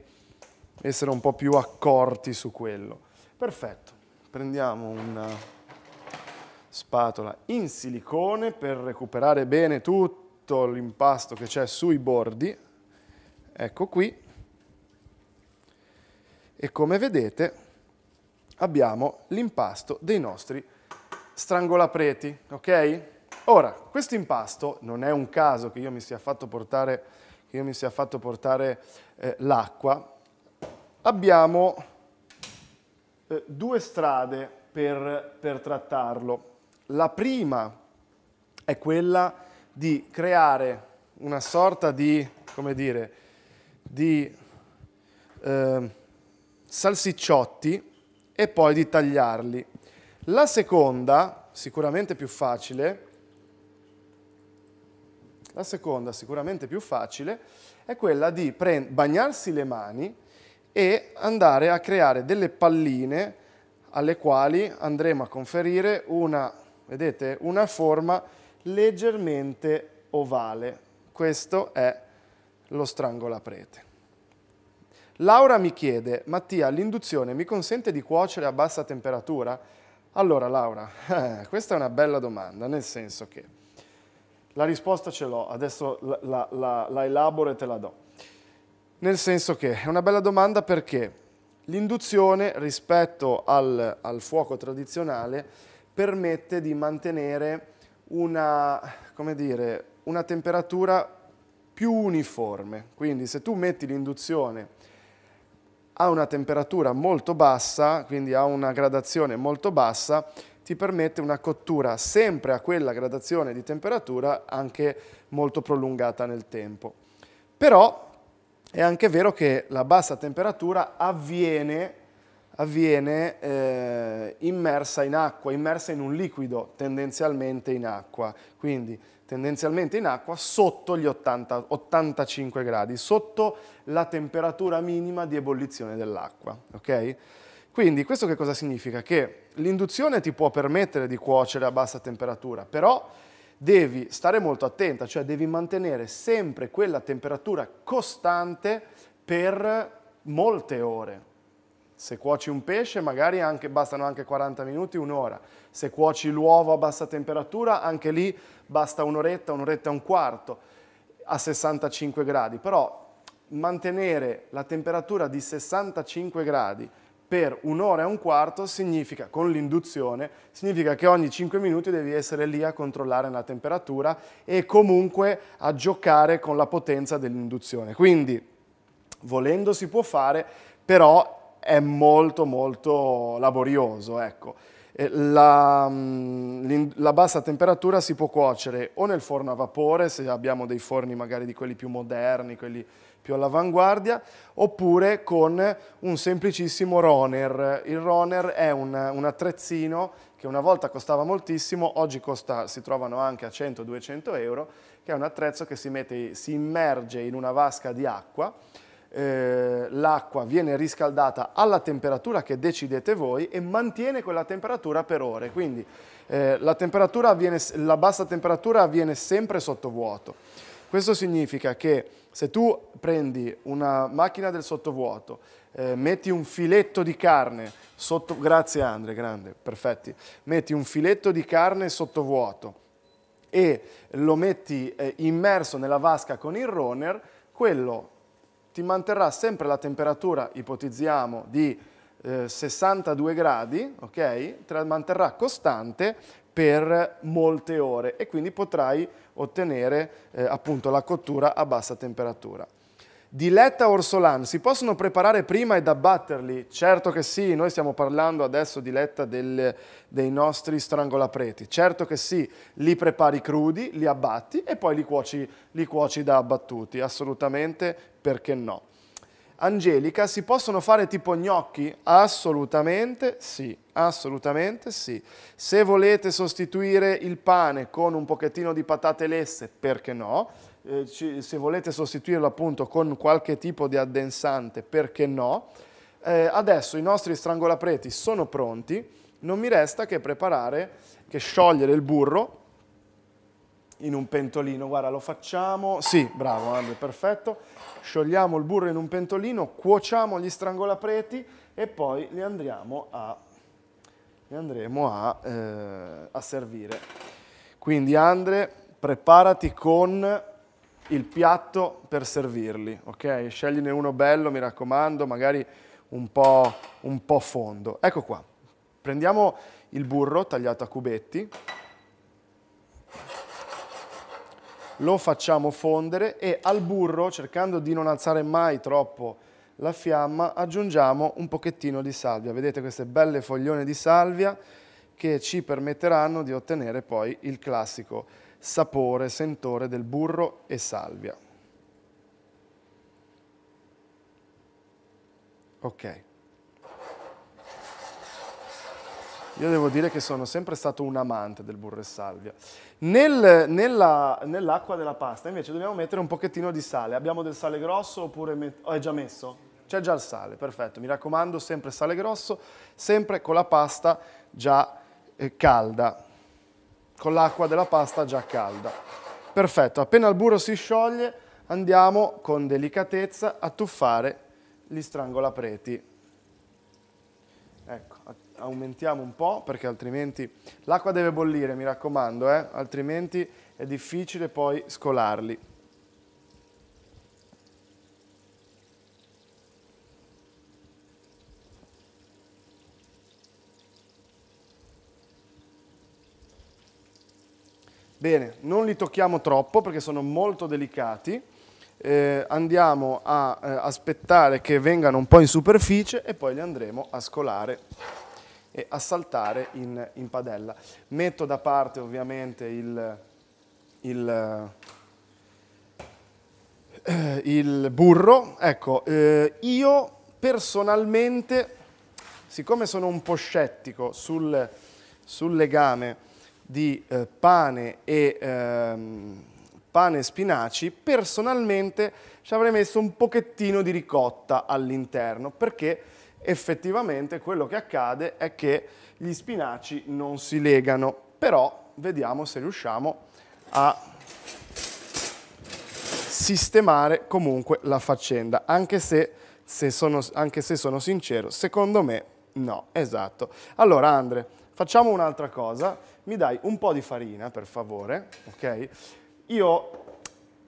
essere un po' più accorti su quello. Perfetto, prendiamo una spatola in silicone per recuperare bene tutto l'impasto che c'è sui bordi, ecco qui, e come vedete abbiamo l'impasto dei nostri strangolapreti, ok? Ora, questo impasto non è un caso che io mi sia fatto portare, portare eh, l'acqua, abbiamo eh, due strade per, per trattarlo. La prima è quella di creare una sorta di, come dire, di eh, salsicciotti e poi di tagliarli. La seconda, sicuramente più facile, la seconda, sicuramente più facile, è quella di bagnarsi le mani e andare a creare delle palline alle quali andremo a conferire una, vedete, una forma leggermente ovale. Questo è lo strangolaprete. Laura mi chiede, Mattia, l'induzione mi consente di cuocere a bassa temperatura? Allora Laura, eh, questa è una bella domanda, nel senso che la risposta ce l'ho, adesso la, la, la, la elaboro e te la do. Nel senso che è una bella domanda perché l'induzione rispetto al, al fuoco tradizionale permette di mantenere una, dire, una temperatura più uniforme. Quindi se tu metti l'induzione a una temperatura molto bassa, quindi a una gradazione molto bassa, ti permette una cottura sempre a quella gradazione di temperatura anche molto prolungata nel tempo. Però è anche vero che la bassa temperatura avviene, avviene eh, immersa in acqua, immersa in un liquido, tendenzialmente in acqua. Quindi tendenzialmente in acqua sotto gli 80, 85 gradi, sotto la temperatura minima di ebollizione dell'acqua. Okay? Quindi questo che cosa significa? Che l'induzione ti può permettere di cuocere a bassa temperatura, però devi stare molto attenta, cioè devi mantenere sempre quella temperatura costante per molte ore, se cuoci un pesce magari anche, bastano anche 40 minuti, un'ora. Se cuoci l'uovo a bassa temperatura, anche lì basta un'oretta, un'oretta e un quarto a 65 gradi. Però mantenere la temperatura di 65 gradi per un'ora e un quarto significa, con l'induzione, significa che ogni 5 minuti devi essere lì a controllare la temperatura e comunque a giocare con la potenza dell'induzione. Quindi, volendo si può fare, però è molto molto laborioso. Ecco. La, mm, la, bassa temperatura si può cuocere o nel forno a vapore, se abbiamo dei forni magari di quelli più moderni, quelli più all'avanguardia, oppure con un semplicissimo runner. Il runner è un, un attrezzino che una volta costava moltissimo, oggi costa, si trovano anche a 100-200 euro, che è un attrezzo che si, mette, si immerge in una vasca di acqua eh, l'acqua viene riscaldata alla temperatura che decidete voi e mantiene quella temperatura per ore. Quindi eh, la, temperatura avviene, la bassa temperatura avviene sempre sotto vuoto. Questo significa che se tu prendi una macchina del sottovuoto, eh, metti un filetto di carne sotto, grazie Andre, grande, perfetti, metti un filetto di carne sottovuoto e lo metti eh, immerso nella vasca con il runner, quello ti manterrà sempre la temperatura, ipotizziamo, di eh, 62 gradi, ok? Te la manterrà costante per molte ore e quindi potrai ottenere eh, appunto la cottura a bassa temperatura. Diletta Letta Orsolan si possono preparare prima ed abbatterli? Certo che sì, noi stiamo parlando adesso di Letta del, dei nostri strangolapreti. Certo che sì, li prepari crudi, li abbatti e poi li cuoci, li cuoci da abbattuti. Assolutamente, perché no? Angelica, si possono fare tipo gnocchi? Assolutamente sì, assolutamente sì. Se volete sostituire il pane con un pochettino di patate lesse, perché no? eh, se volete sostituirlo appunto con qualche tipo di addensante, perché no? Eh, adesso i nostri strangolapreti sono pronti, non mi resta che preparare, che sciogliere il burro in un pentolino, guarda lo facciamo, sì bravo Andre, perfetto, sciogliamo il burro in un pentolino, cuociamo gli strangolapreti e poi li andremo a, li andremo a, eh, a servire. Quindi Andre, preparati con il piatto per servirli, ok? Scegliene uno bello, mi raccomando, magari un po', un po' fondo. Ecco qua, prendiamo il burro tagliato a cubetti, lo facciamo fondere e al burro, cercando di non alzare mai troppo la fiamma, aggiungiamo un pochettino di salvia. Vedete queste belle foglione di salvia che ci permetteranno di ottenere poi il classico sapore, sentore del burro e salvia. Ok. Io devo dire che sono sempre stato un amante del burro e salvia. Nel, nell'acqua della pasta invece dobbiamo mettere un pochettino di sale. Abbiamo del sale grosso oppure oh, è già messo? C'è già il sale, perfetto. Mi raccomando, sempre sale grosso, sempre con la pasta già eh, calda con l'acqua della pasta già calda. Perfetto, appena il burro si scioglie andiamo con delicatezza a tuffare gli strangolapreti. Ecco, aumentiamo un po' perché altrimenti l'acqua deve bollire, mi raccomando, eh? altrimenti è difficile poi scolarli. Bene, non li tocchiamo troppo perché sono molto delicati. Eh, andiamo a eh, aspettare che vengano un po' in superficie e poi li andremo a scolare e a saltare in, in padella. Metto da parte ovviamente il, il, eh, il burro. Ecco, eh, io personalmente, siccome sono un po' scettico sul, sul legame di eh, pane, e, ehm, pane e spinaci, personalmente ci avrei messo un pochettino di ricotta all'interno, perché effettivamente quello che accade è che gli spinaci non si legano, però vediamo se riusciamo a sistemare comunque la faccenda, anche se, se sono, anche se sono sincero, secondo me no, esatto. Allora Andre, facciamo un'altra cosa, mi dai un po' di farina, per favore, ok? Io,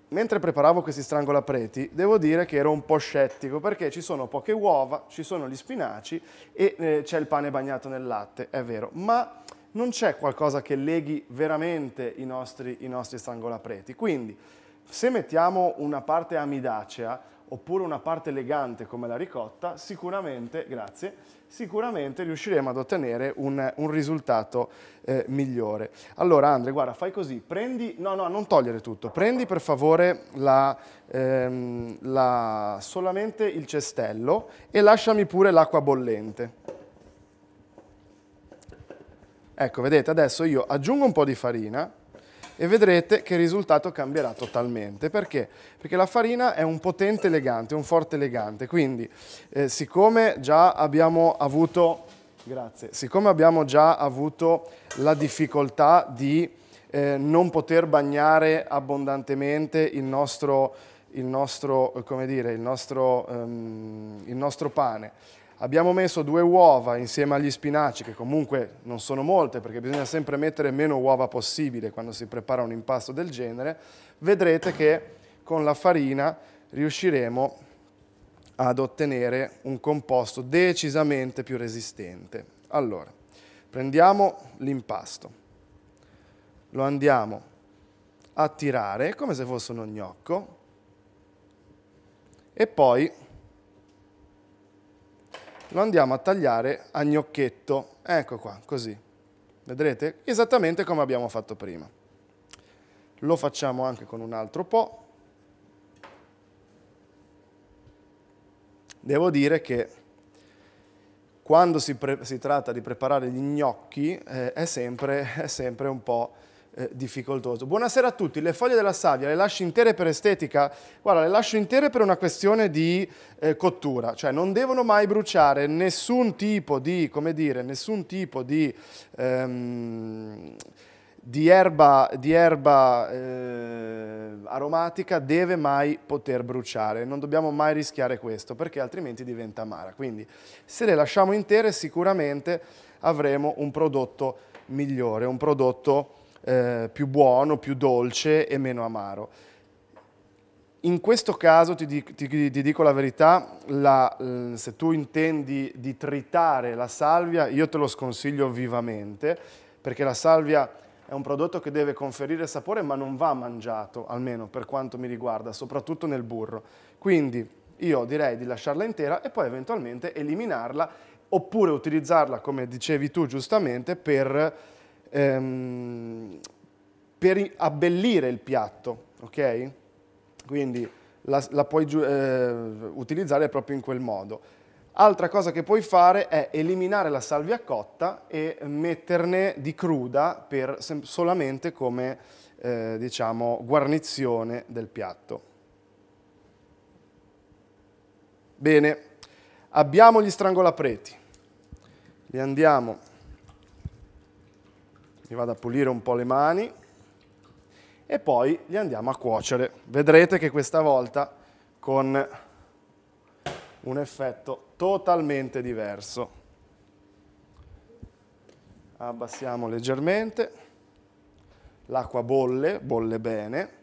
mentre preparavo questi strangolapreti, devo dire che ero un po' scettico, perché ci sono poche uova, ci sono gli spinaci e eh, c'è il pane bagnato nel latte, è vero, ma non c'è qualcosa che leghi veramente i nostri, i nostri strangolapreti. Quindi, se mettiamo una parte amidacea, oppure una parte elegante come la ricotta, sicuramente, grazie, sicuramente riusciremo ad ottenere un, un risultato eh, migliore. Allora Andre, guarda, fai così, prendi, no no, non togliere tutto, prendi per favore la, ehm, la, solamente il cestello e lasciami pure l'acqua bollente. Ecco, vedete, adesso io aggiungo un po' di farina, e vedrete che il risultato cambierà totalmente. Perché? Perché la farina è un potente legante, un forte legante. quindi eh, siccome già abbiamo avuto, grazie, siccome abbiamo già avuto la difficoltà di eh, non poter bagnare abbondantemente il nostro, il nostro, dire, il nostro, um, il nostro pane, Abbiamo messo due uova insieme agli spinaci, che comunque non sono molte, perché bisogna sempre mettere meno uova possibile quando si prepara un impasto del genere. Vedrete che con la farina riusciremo ad ottenere un composto decisamente più resistente. Allora, prendiamo l'impasto, lo andiamo a tirare come se fosse uno gnocco e poi lo andiamo a tagliare a gnocchetto, ecco qua, così. Vedrete? Esattamente come abbiamo fatto prima. Lo facciamo anche con un altro po'. Devo dire che quando si, si tratta di preparare gli gnocchi eh, è, sempre, è sempre un po' eh, difficoltoso. Buonasera a tutti, le foglie della savia le lascio intere per estetica? Guarda, le lascio intere per una questione di eh, cottura, cioè non devono mai bruciare nessun tipo di, come dire, nessun tipo di... Ehm, di erba, di erba eh, aromatica deve mai poter bruciare, non dobbiamo mai rischiare questo perché altrimenti diventa amara. Quindi se le lasciamo intere sicuramente avremo un prodotto migliore, un prodotto eh, più buono, più dolce e meno amaro. In questo caso, ti, ti, ti dico la verità, la, se tu intendi di tritare la salvia, io te lo sconsiglio vivamente, perché la salvia è un prodotto che deve conferire sapore, ma non va mangiato, almeno per quanto mi riguarda, soprattutto nel burro. Quindi io direi di lasciarla intera e poi eventualmente eliminarla, oppure utilizzarla, come dicevi tu giustamente, per ehm, per abbellire il piatto, ok? Quindi la, la puoi eh, utilizzare proprio in quel modo. Altra cosa che puoi fare è eliminare la salvia cotta e metterne di cruda per, solamente come eh, diciamo, guarnizione del piatto. Bene, abbiamo gli strangolapreti, li andiamo mi vado a pulire un po' le mani e poi li andiamo a cuocere. Vedrete che questa volta con un effetto totalmente diverso. Abbassiamo leggermente, l'acqua bolle, bolle bene.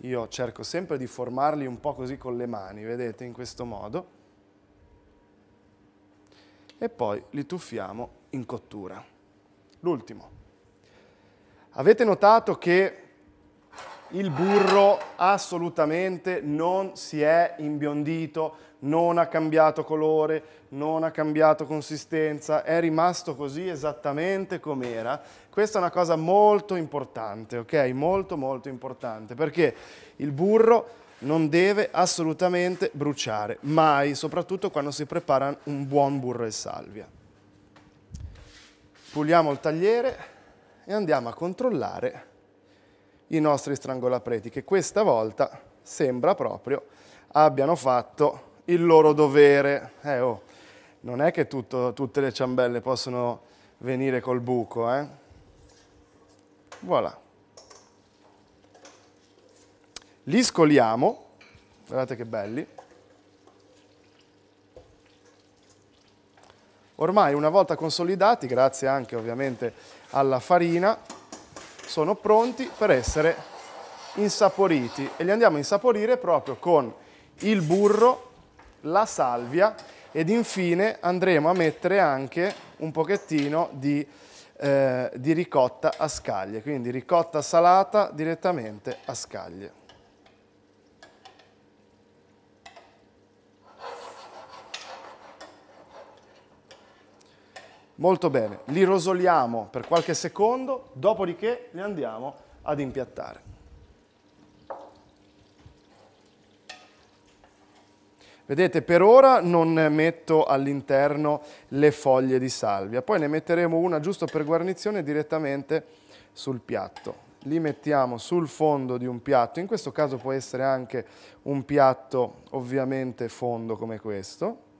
Io cerco sempre di formarli un po' così con le mani, vedete, in questo modo. E poi li tuffiamo in cottura l'ultimo. Avete notato che il burro assolutamente non si è imbiondito, non ha cambiato colore, non ha cambiato consistenza, è rimasto così esattamente com'era. Questa è una cosa molto importante, ok? Molto molto importante, perché il burro non deve assolutamente bruciare, mai, soprattutto quando si prepara un buon burro e salvia puliamo il tagliere e andiamo a controllare i nostri strangolapreti che questa volta sembra proprio abbiano fatto il loro dovere. Eh, oh, non è che tutto, tutte le ciambelle possono venire col buco, eh? Voilà. Li scoliamo, guardate che belli. Ormai una volta consolidati, grazie anche ovviamente alla farina, sono pronti per essere insaporiti e li andiamo a insaporire proprio con il burro, la salvia ed infine andremo a mettere anche un pochettino di, eh, di ricotta a scaglie, quindi ricotta salata direttamente a scaglie. Molto bene, li rosoliamo per qualche secondo, dopodiché li andiamo ad impiattare. Vedete, per ora non metto all'interno le foglie di salvia, poi ne metteremo una giusto per guarnizione direttamente sul piatto. Li mettiamo sul fondo di un piatto, in questo caso può essere anche un piatto ovviamente fondo come questo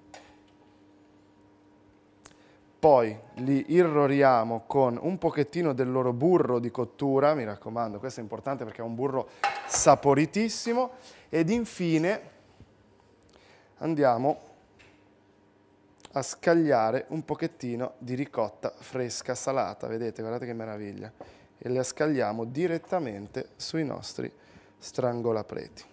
poi li irroriamo con un pochettino del loro burro di cottura, mi raccomando, questo è importante perché è un burro saporitissimo, ed infine andiamo a scagliare un pochettino di ricotta fresca salata, vedete, guardate che meraviglia, e la scagliamo direttamente sui nostri strangolapreti.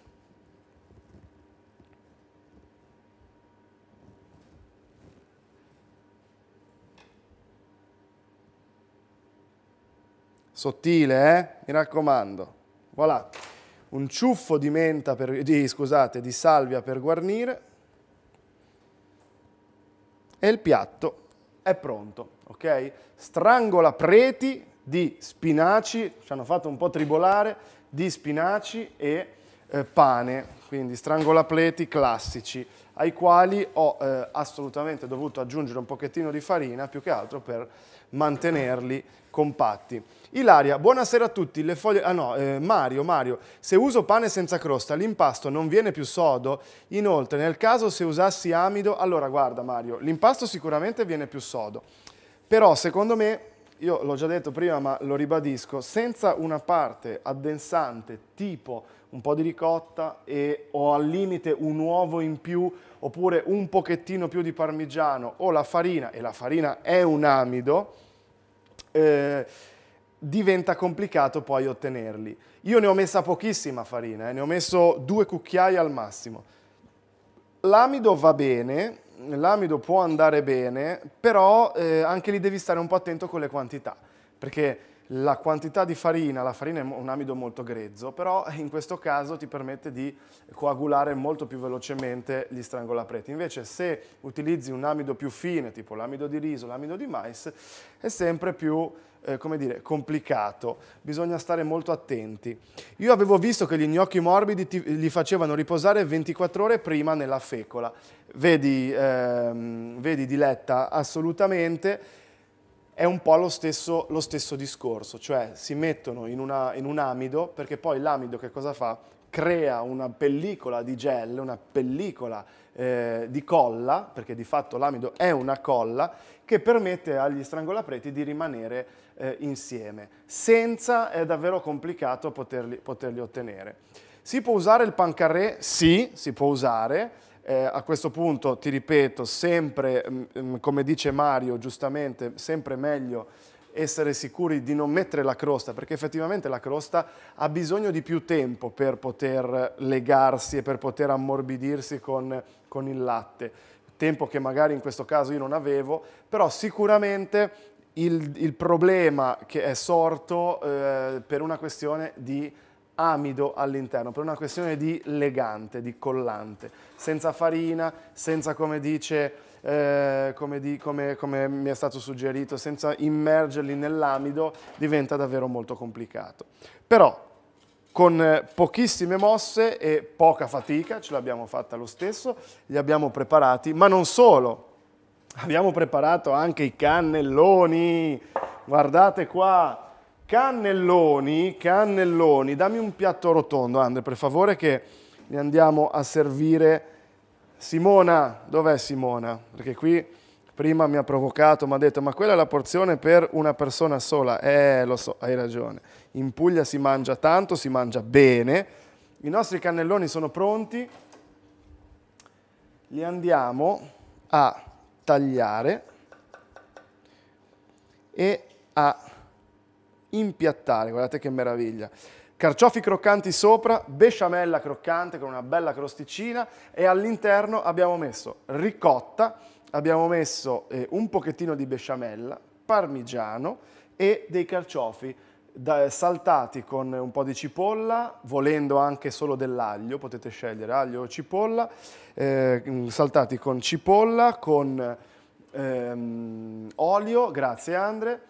sottile, eh? mi raccomando. Voilà. Un ciuffo di, menta per, di, scusate, di salvia per guarnire e il piatto è pronto, ok? Strangola preti di spinaci, ci hanno fatto un po' tribolare, di spinaci e eh, pane, quindi strangola classici, ai quali ho eh, assolutamente dovuto aggiungere un pochettino di farina, più che altro per mantenerli compatti. Ilaria, buonasera a tutti. Le foglie... Ah no, eh, Mario, Mario. Se uso pane senza crosta, l'impasto non viene più sodo? Inoltre, nel caso se usassi amido... Allora, guarda Mario, l'impasto sicuramente viene più sodo. Però, secondo me, io l'ho già detto prima ma lo ribadisco, senza una parte addensante tipo un po' di ricotta e, o al limite un uovo in più oppure un pochettino più di parmigiano o la farina, e la farina è un amido, eh, diventa complicato poi ottenerli. Io ne ho messa pochissima farina, eh, ne ho messo due cucchiai al massimo. L'amido va bene, l'amido può andare bene, però eh, anche lì devi stare un po' attento con le quantità, perché la quantità di farina, la farina è un amido molto grezzo, però in questo caso ti permette di coagulare molto più velocemente gli strangolapreti. Invece se utilizzi un amido più fine, tipo l'amido di riso, l'amido di mais, è sempre più eh, come dire, complicato, bisogna stare molto attenti. Io avevo visto che gli gnocchi morbidi ti, li facevano riposare 24 ore prima nella fecola. Vedi, ehm, vedi Diletta, assolutamente è un po' lo stesso, lo stesso discorso, cioè si mettono in, una, in un amido perché poi l'amido che cosa fa? Crea una pellicola di gel, una pellicola eh, di colla, perché di fatto l'amido è una colla, che permette agli strangolapreti di rimanere eh, insieme. Senza è davvero complicato poterli, poterli ottenere. Si può usare il pancarré? Sì, si può usare eh, a questo punto, ti ripeto, sempre, mh, mm, mm, come dice Mario giustamente, sempre meglio essere sicuri di non mettere la crosta, perché effettivamente la crosta ha bisogno di più tempo per poter legarsi e per poter ammorbidirsi con, con il latte. Tempo che magari in questo caso io non avevo, però sicuramente il, il problema che è sorto eh, per una questione di amido all'interno, per una questione di legante, di collante, senza farina, senza come dice, eh, come, di, come, come mi è stato suggerito, senza immergerli nell'amido, diventa davvero molto complicato. Però con eh, pochissime mosse e poca fatica, ce l'abbiamo fatta lo stesso, li abbiamo preparati, ma non solo, abbiamo preparato anche i cannelloni, guardate qua, Cannelloni, cannelloni, dammi un piatto rotondo, Andre, per favore, che li andiamo a servire. Simona, dov'è Simona? Perché qui prima mi ha provocato, mi ha detto, ma quella è la porzione per una persona sola. Eh, lo so, hai ragione. In Puglia si mangia tanto, si mangia bene. I nostri cannelloni sono pronti. Li andiamo a tagliare e a impiattare, guardate che meraviglia. Carciofi croccanti sopra, besciamella croccante con una bella crosticina e all'interno abbiamo messo ricotta, abbiamo messo eh, un pochettino di besciamella, parmigiano e dei carciofi da, saltati con un po' di cipolla, volendo anche solo dell'aglio, potete scegliere aglio o cipolla, eh, mm, saltati con cipolla, con ehm, olio, grazie Andre,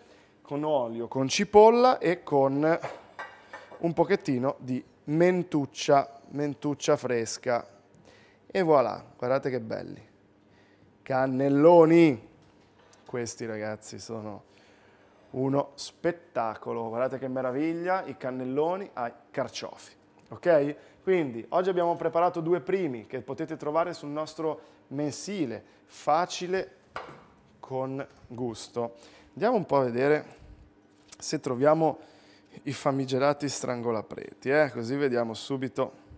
con olio, con cipolla e con un pochettino di mentuccia, mentuccia fresca. E voilà, guardate che belli. Cannelloni! Questi ragazzi sono uno spettacolo. Guardate che meraviglia i cannelloni ai carciofi. Ok? Quindi oggi abbiamo preparato due primi che potete trovare sul nostro mensile, facile con gusto. Andiamo un po' a vedere se troviamo i famigerati strangolapreti, eh? così vediamo subito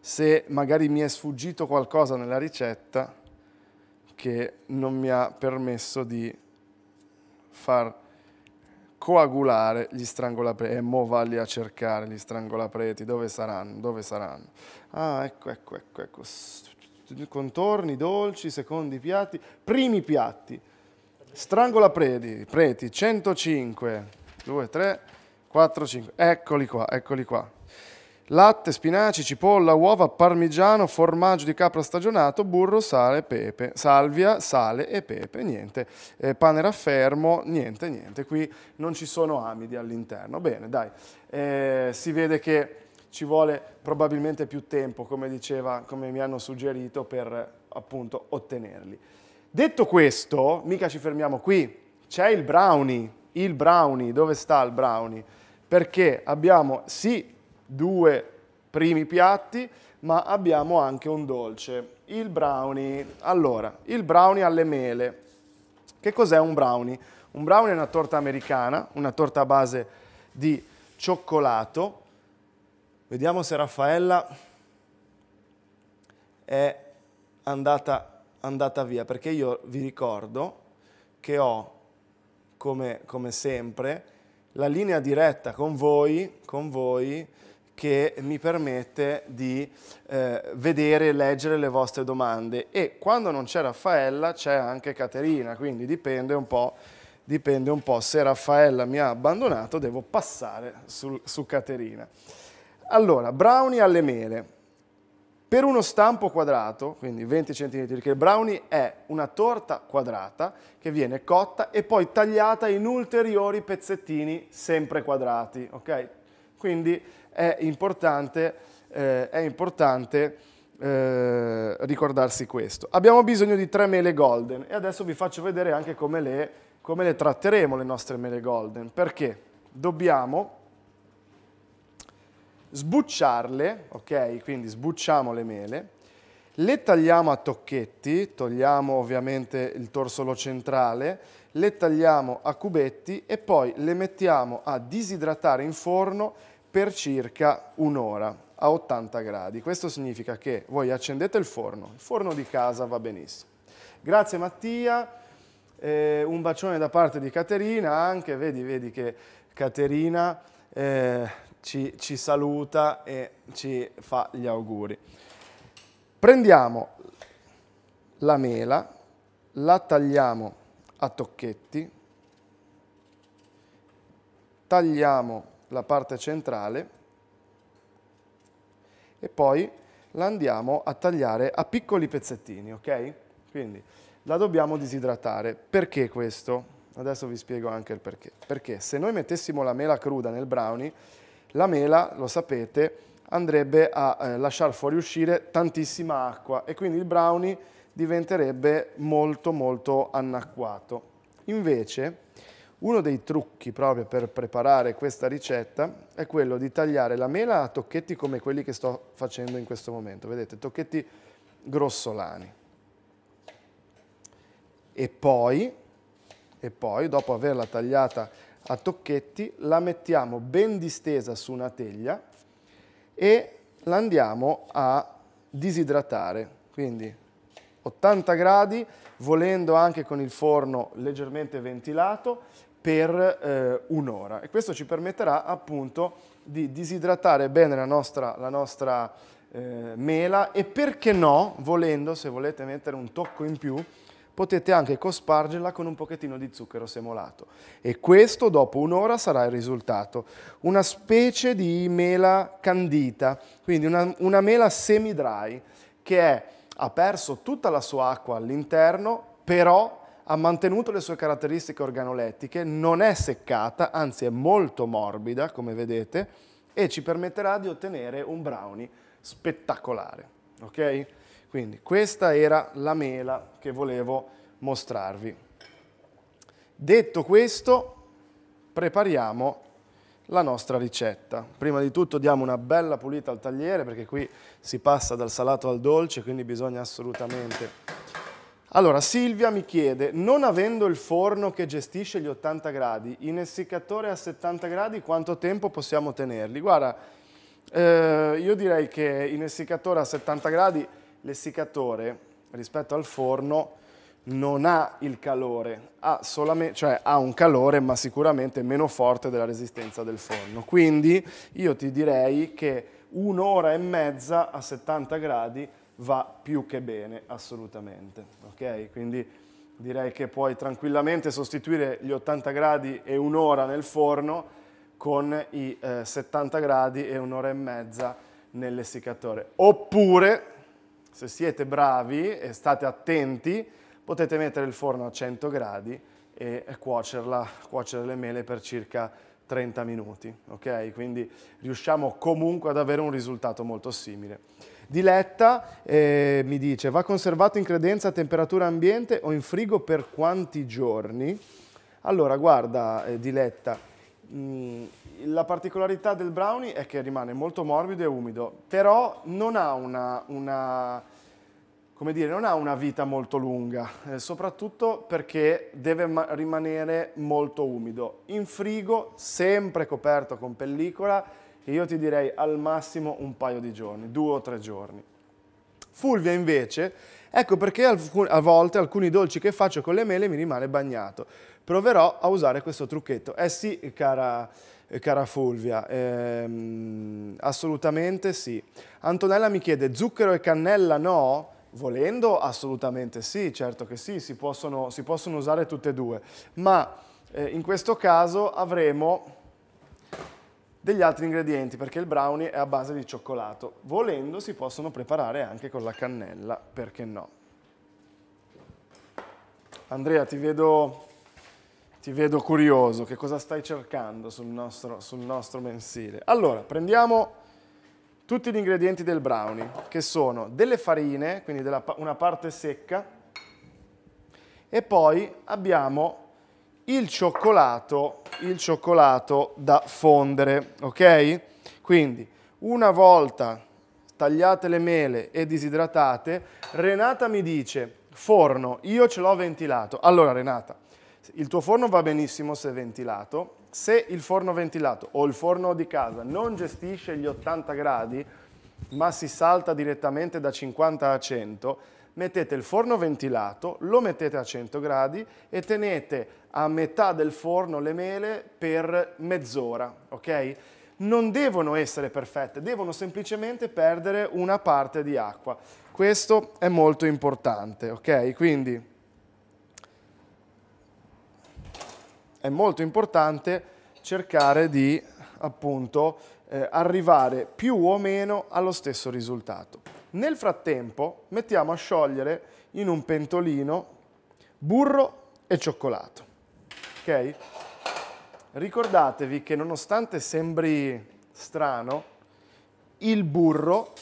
se magari mi è sfuggito qualcosa nella ricetta che non mi ha permesso di far coagulare gli strangolapreti. E eh, mo valli a cercare gli strangolapreti, dove saranno? Dove saranno? Ah, ecco, ecco, ecco, ecco. Contorni, dolci, secondi piatti, primi piatti. Strangola predi, preti, 105, 2, 3, 4, 5. Eccoli qua, eccoli qua. Latte, spinaci, cipolla, uova, parmigiano, formaggio di capra stagionato, burro, sale, pepe, salvia, sale e pepe, niente. Eh, pane raffermo, niente, niente. Qui non ci sono amidi all'interno. Bene, dai. Eh, si vede che ci vuole probabilmente più tempo, come, diceva, come mi hanno suggerito, per appunto ottenerli. Detto questo, mica ci fermiamo qui, c'è il brownie, il brownie, dove sta il brownie? Perché abbiamo sì due primi piatti, ma abbiamo anche un dolce, il brownie. Allora, il brownie alle mele. Che cos'è un brownie? Un brownie è una torta americana, una torta a base di cioccolato. Vediamo se Raffaella è andata andata via, perché io vi ricordo che ho, come, come sempre, la linea diretta con voi, con voi che mi permette di eh, vedere e leggere le vostre domande. E quando non c'è Raffaella c'è anche Caterina, quindi dipende un po', dipende un po'. se Raffaella mi ha abbandonato devo passare sul, su Caterina. Allora, brownie alle mele. Per uno stampo quadrato, quindi 20 cm, che il brownie è una torta quadrata che viene cotta e poi tagliata in ulteriori pezzettini sempre quadrati, ok? Quindi è importante, eh, è importante eh, ricordarsi questo. Abbiamo bisogno di tre mele golden e adesso vi faccio vedere anche come le, come le tratteremo le nostre mele golden, perché dobbiamo sbucciarle, ok? Quindi sbucciamo le mele, le tagliamo a tocchetti, togliamo ovviamente il torsolo centrale, le tagliamo a cubetti e poi le mettiamo a disidratare in forno per circa un'ora a 80 gradi. Questo significa che voi accendete il forno, il forno di casa va benissimo. Grazie Mattia, eh, un bacione da parte di Caterina anche, vedi, vedi che Caterina... Eh, ci, ci saluta e ci fa gli auguri. Prendiamo la mela, la tagliamo a tocchetti, tagliamo la parte centrale e poi la andiamo a tagliare a piccoli pezzettini, ok? Quindi la dobbiamo disidratare. Perché questo? Adesso vi spiego anche il perché. Perché se noi mettessimo la mela cruda nel brownie, la mela, lo sapete, andrebbe a eh, lasciar fuoriuscire tantissima acqua e quindi il brownie diventerebbe molto molto anacquato. Invece uno dei trucchi proprio per preparare questa ricetta è quello di tagliare la mela a tocchetti come quelli che sto facendo in questo momento, vedete, tocchetti grossolani. E poi, e poi dopo averla tagliata a tocchetti, la mettiamo ben distesa su una teglia e la andiamo a disidratare. Quindi 80 gradi, volendo anche con il forno leggermente ventilato, per eh, un'ora. E questo ci permetterà appunto di disidratare bene la nostra, la nostra eh, mela e perché no, volendo, se volete mettere un tocco in più, potete anche cospargerla con un pochettino di zucchero semolato. E questo dopo un'ora sarà il risultato. Una specie di mela candita, quindi una, una mela semi-dry che è, ha perso tutta la sua acqua all'interno, però ha mantenuto le sue caratteristiche organolettiche, non è seccata, anzi è molto morbida, come vedete, e ci permetterà di ottenere un brownie spettacolare. Okay? Quindi questa era la mela che volevo mostrarvi. Detto questo, prepariamo la nostra ricetta. Prima di tutto diamo una bella pulita al tagliere perché qui si passa dal salato al dolce, quindi bisogna assolutamente... Allora, Silvia mi chiede, non avendo il forno che gestisce gli 80 gradi, in essiccatore a 70 gradi, quanto tempo possiamo tenerli? Guarda, eh, io direi che in essiccatore a 70 gradi l'essiccatore rispetto al forno non ha il calore, ha, cioè ha un calore ma sicuramente meno forte della resistenza del forno. Quindi io ti direi che un'ora e mezza a 70 gradi va più che bene, assolutamente. Okay? Quindi direi che puoi tranquillamente sostituire gli 80 gradi e un'ora nel forno con i eh, 70 gradi e un'ora e mezza nell'essiccatore. Oppure se siete bravi e state attenti, potete mettere il forno a 100 gradi e cuocerla, cuocere le mele per circa 30 minuti, ok? Quindi riusciamo comunque ad avere un risultato molto simile. Diletta eh, mi dice, va conservato in credenza a temperatura ambiente o in frigo per quanti giorni? Allora, guarda eh, Diletta, mh, mm, la particolarità del brownie è che rimane molto morbido e umido, però non ha una, una come dire, non ha una vita molto lunga, eh, soprattutto perché deve rimanere molto umido. In frigo, sempre coperto con pellicola, io ti direi al massimo un paio di giorni, due o tre giorni. Fulvia invece, ecco perché a volte alcuni dolci che faccio con le mele mi rimane bagnato. Proverò a usare questo trucchetto. Eh sì, cara eh, cara Fulvia, ehm, assolutamente sì. Antonella mi chiede zucchero e cannella no? Volendo assolutamente sì, certo che sì, si possono, si possono usare tutte e due, ma eh, in questo caso avremo degli altri ingredienti perché il brownie è a base di cioccolato. Volendo si possono preparare anche con la cannella, perché no? Andrea, ti vedo ti vedo curioso, che cosa stai cercando sul nostro, sul nostro mensile? Allora, prendiamo tutti gli ingredienti del brownie, che sono delle farine, quindi della, una parte secca, e poi abbiamo il cioccolato, il cioccolato da fondere, ok? Quindi, una volta tagliate le mele e disidratate, Renata mi dice, forno, io ce l'ho ventilato. Allora, Renata, il tuo forno va benissimo se ventilato, se il forno ventilato o il forno di casa non gestisce gli 80 gradi, ma si salta direttamente da 50 a 100, mettete il forno ventilato, lo mettete a 100 gradi e tenete a metà del forno le mele per mezz'ora, ok? Non devono essere perfette, devono semplicemente perdere una parte di acqua. Questo è molto importante, ok? Quindi è molto importante cercare di appunto eh, arrivare più o meno allo stesso risultato. Nel frattempo mettiamo a sciogliere in un pentolino burro e cioccolato. Ok? Ricordatevi che nonostante sembri strano, il burro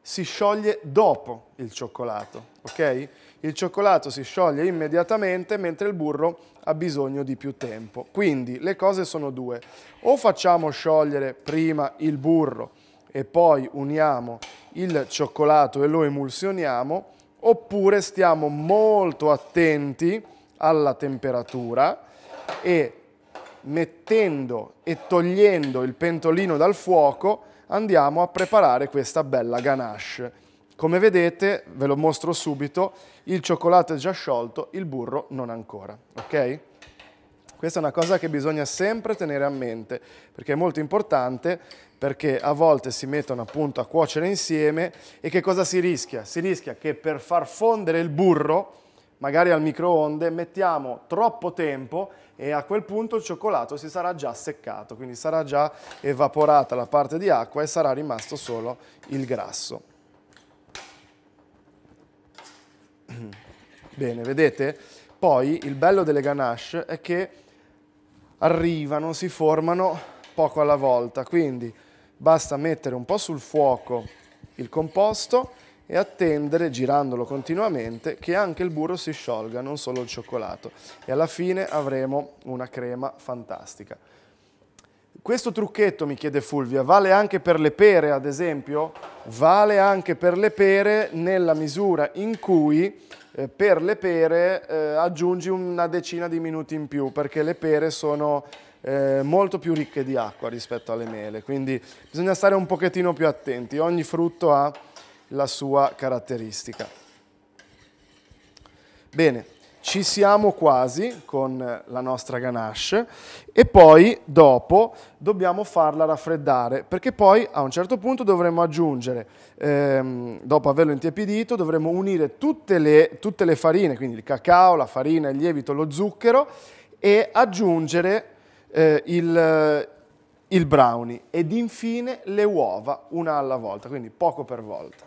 si scioglie dopo il cioccolato, ok? Il cioccolato si scioglie immediatamente mentre il burro ha bisogno di più tempo. Quindi le cose sono due. O facciamo sciogliere prima il burro e poi uniamo il cioccolato e lo emulsioniamo, oppure stiamo molto attenti alla temperatura e mettendo e togliendo il pentolino dal fuoco andiamo a preparare questa bella ganache. Come vedete, ve lo mostro subito, il cioccolato è già sciolto, il burro non ancora, ok? Questa è una cosa che bisogna sempre tenere a mente, perché è molto importante, perché a volte si mettono appunto a cuocere insieme e che cosa si rischia? Si rischia che per far fondere il burro, magari al microonde, mettiamo troppo tempo e a quel punto il cioccolato si sarà già seccato, quindi sarà già evaporata la parte di acqua e sarà rimasto solo il grasso. Bene, vedete? Poi il bello delle ganache è che arrivano, si formano poco alla volta, quindi basta mettere un po' sul fuoco il composto e attendere, girandolo continuamente, che anche il burro si sciolga, non solo il cioccolato. E alla fine avremo una crema fantastica. Questo trucchetto, mi chiede Fulvia, vale anche per le pere, ad esempio? Vale anche per le pere nella misura in cui eh, per le pere eh, aggiungi una decina di minuti in più, perché le pere sono eh, molto più ricche di acqua rispetto alle mele, quindi bisogna stare un pochettino più attenti, ogni frutto ha la sua caratteristica. Bene, ci siamo quasi con la nostra ganache e poi dopo dobbiamo farla raffreddare perché poi a un certo punto dovremo aggiungere, ehm, dopo averlo intiepidito, dovremo unire tutte le, tutte le farine, quindi il cacao, la farina, il lievito, lo zucchero e aggiungere eh, il, il brownie ed infine le uova una alla volta, quindi poco per volta.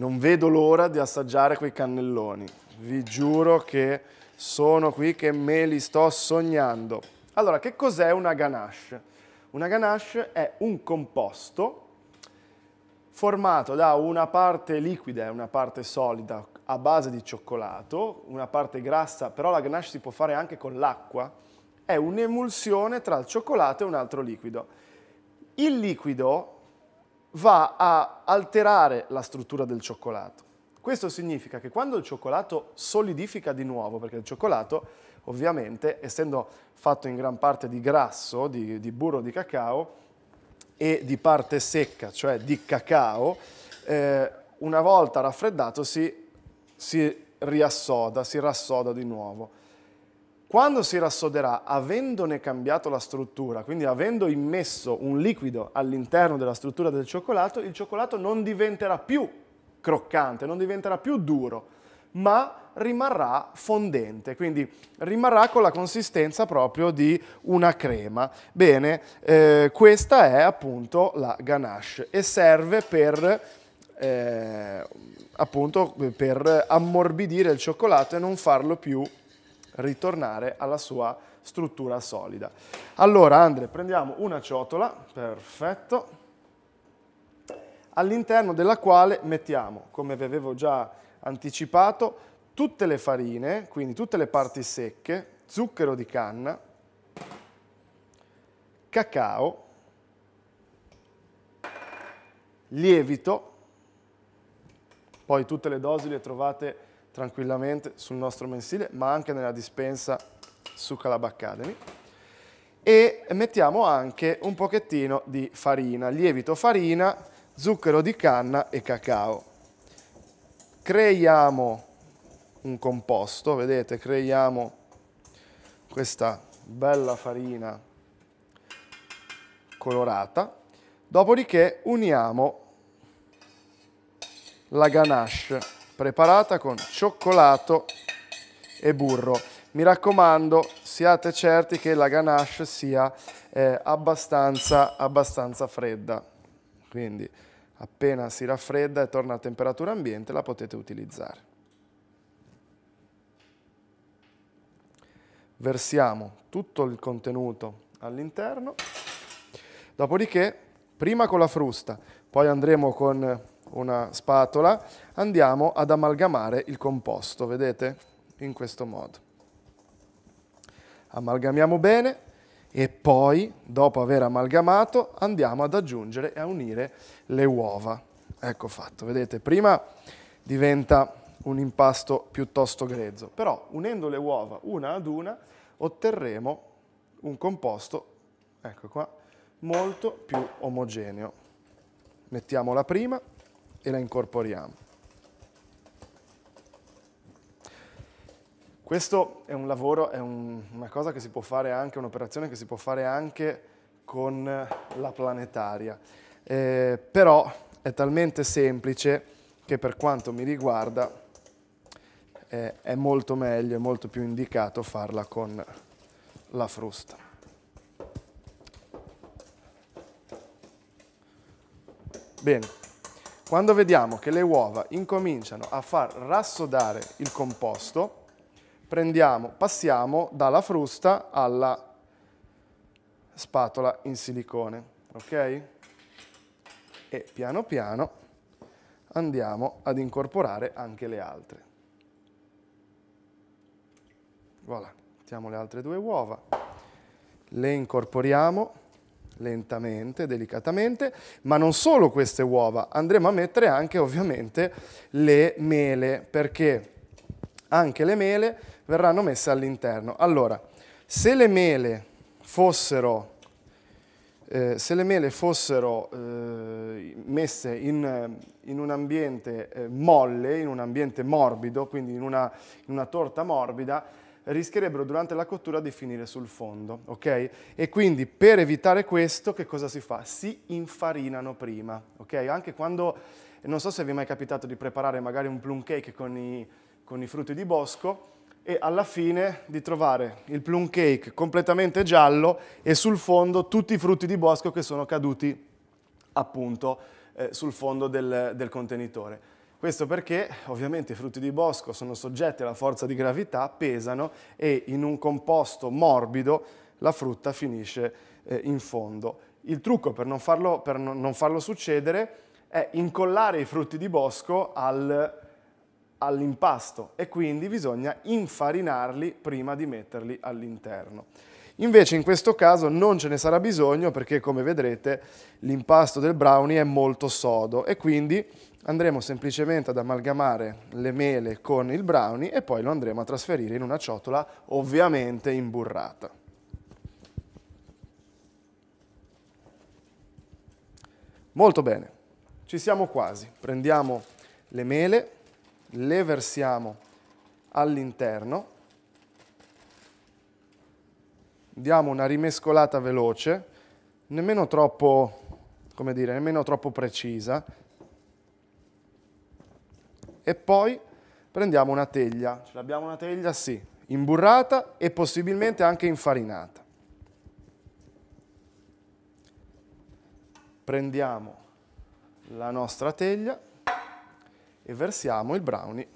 non vedo l'ora di assaggiare quei cannelloni. Vi giuro che sono qui che me li sto sognando. Allora, che cos'è una ganache? Una ganache è un composto formato da una parte liquida e una parte solida a base di cioccolato, una parte grassa, però la ganache si può fare anche con l'acqua. È un'emulsione tra il cioccolato e un altro liquido. Il liquido va a alterare la struttura del cioccolato. Questo significa che quando il cioccolato solidifica di nuovo, perché il cioccolato ovviamente essendo fatto in gran parte di grasso, di, di burro di cacao e di parte secca, cioè di cacao, eh, una volta raffreddato si, si riassoda, si rassoda di nuovo. Quando si rassoderà, avendone cambiato la struttura, quindi avendo immesso un liquido all'interno della struttura del cioccolato, il cioccolato non diventerà più croccante, non diventerà più duro, ma rimarrà fondente, quindi rimarrà con la consistenza proprio di una crema. Bene, eh, questa è appunto la ganache e serve per, eh, appunto, per ammorbidire il cioccolato e non farlo più ritornare alla sua struttura solida. Allora Andre, prendiamo una ciotola, perfetto, all'interno della quale mettiamo, come vi avevo già anticipato, tutte le farine, quindi tutte le parti secche, zucchero di canna, cacao, lievito, poi tutte le dosi le trovate tranquillamente sul nostro mensile, ma anche nella dispensa su Calab Academy. E mettiamo anche un pochettino di farina, lievito farina, zucchero di canna e cacao. Creiamo un composto, vedete, creiamo questa bella farina colorata, dopodiché uniamo la ganache preparata con cioccolato e burro. Mi raccomando, siate certi che la ganache sia eh, abbastanza, abbastanza fredda. Quindi appena si raffredda e torna a temperatura ambiente la potete utilizzare. Versiamo tutto il contenuto all'interno, dopodiché prima con la frusta, poi andremo con una spatola, andiamo ad amalgamare il composto, vedete? In questo modo. Amalgamiamo bene e poi, dopo aver amalgamato, andiamo ad aggiungere e a unire le uova. Ecco fatto, vedete? Prima diventa un impasto piuttosto grezzo, però unendo le uova una ad una otterremo un composto, ecco qua, molto più omogeneo. Mettiamo la prima e la incorporiamo. Questo è un lavoro, è un, una cosa che si può fare anche, un'operazione che si può fare anche con la planetaria. Eh, però è talmente semplice che per quanto mi riguarda eh, è molto meglio, è molto più indicato farla con la frusta. Bene. Quando vediamo che le uova incominciano a far rassodare il composto, prendiamo, passiamo dalla frusta alla spatola in silicone, ok? E piano piano andiamo ad incorporare anche le altre. Voilà, mettiamo le altre due uova, le incorporiamo lentamente, delicatamente, ma non solo queste uova, andremo a mettere anche ovviamente le mele, perché anche le mele verranno messe all'interno. Allora, se le mele fossero, eh, le mele fossero eh, messe in, in, un ambiente eh, molle, in un ambiente morbido, quindi in una, in una torta morbida, rischierebbero durante la cottura di finire sul fondo, ok? E quindi per evitare questo che cosa si fa? Si infarinano prima, ok? Anche quando, non so se vi è mai capitato di preparare magari un plum cake con i, con i frutti di bosco e alla fine di trovare il plum cake completamente giallo e sul fondo tutti i frutti di bosco che sono caduti appunto eh, sul fondo del, del contenitore. Questo perché ovviamente i frutti di bosco sono soggetti alla forza di gravità, pesano e in un composto morbido la frutta finisce eh, in fondo. Il trucco per non farlo, per non farlo succedere è incollare i frutti di bosco al, all'impasto e quindi bisogna infarinarli prima di metterli all'interno. Invece in questo caso non ce ne sarà bisogno perché come vedrete l'impasto del brownie è molto sodo e quindi andremo semplicemente ad amalgamare le mele con il brownie e poi lo andremo a trasferire in una ciotola ovviamente imburrata. Molto bene, ci siamo quasi. Prendiamo le mele, le versiamo all'interno, diamo una rimescolata veloce, nemmeno troppo, come dire, nemmeno troppo precisa, e poi prendiamo una teglia. Ce l'abbiamo una teglia? Sì, imburrata e possibilmente anche infarinata. Prendiamo la nostra teglia e versiamo il brownie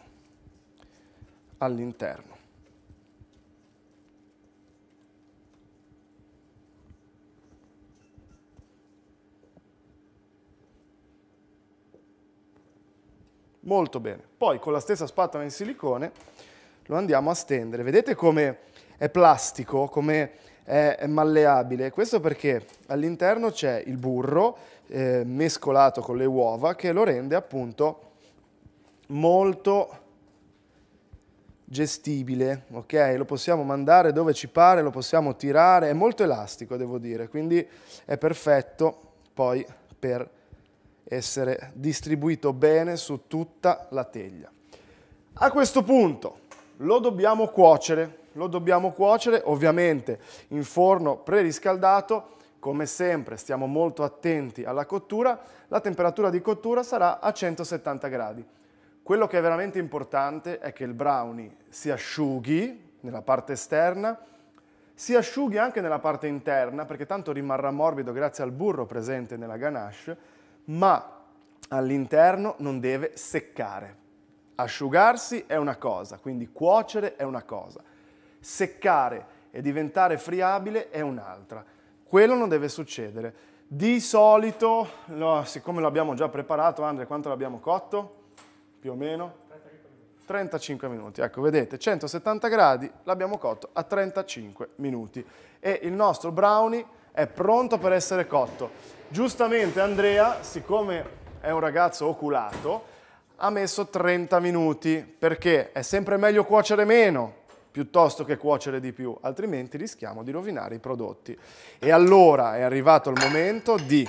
all'interno. molto bene. Poi con la stessa spatola in silicone lo andiamo a stendere. Vedete come è plastico, come è malleabile? Questo perché all'interno c'è il burro eh, mescolato con le uova che lo rende appunto molto gestibile, ok? Lo possiamo mandare dove ci pare, lo possiamo tirare, è molto elastico devo dire, quindi è perfetto poi per essere distribuito bene su tutta la teglia. A questo punto lo dobbiamo cuocere, lo dobbiamo cuocere ovviamente in forno preriscaldato, come sempre stiamo molto attenti alla cottura, la temperatura di cottura sarà a 170 gradi. Quello che è veramente importante è che il brownie si asciughi nella parte esterna, si asciughi anche nella parte interna perché tanto rimarrà morbido grazie al burro presente nella ganache ma all'interno non deve seccare. Asciugarsi è una cosa, quindi cuocere è una cosa. Seccare e diventare friabile è un'altra. Quello non deve succedere. Di solito, no, siccome l'abbiamo già preparato, Andrea, quanto l'abbiamo cotto? Più o meno? 35 minuti. Ecco, vedete, 170 gradi, l'abbiamo cotto a 35 minuti. E il nostro brownie è pronto per essere cotto. Giustamente Andrea, siccome è un ragazzo oculato, ha messo 30 minuti perché è sempre meglio cuocere meno piuttosto che cuocere di più, altrimenti rischiamo di rovinare i prodotti. E allora è arrivato il momento di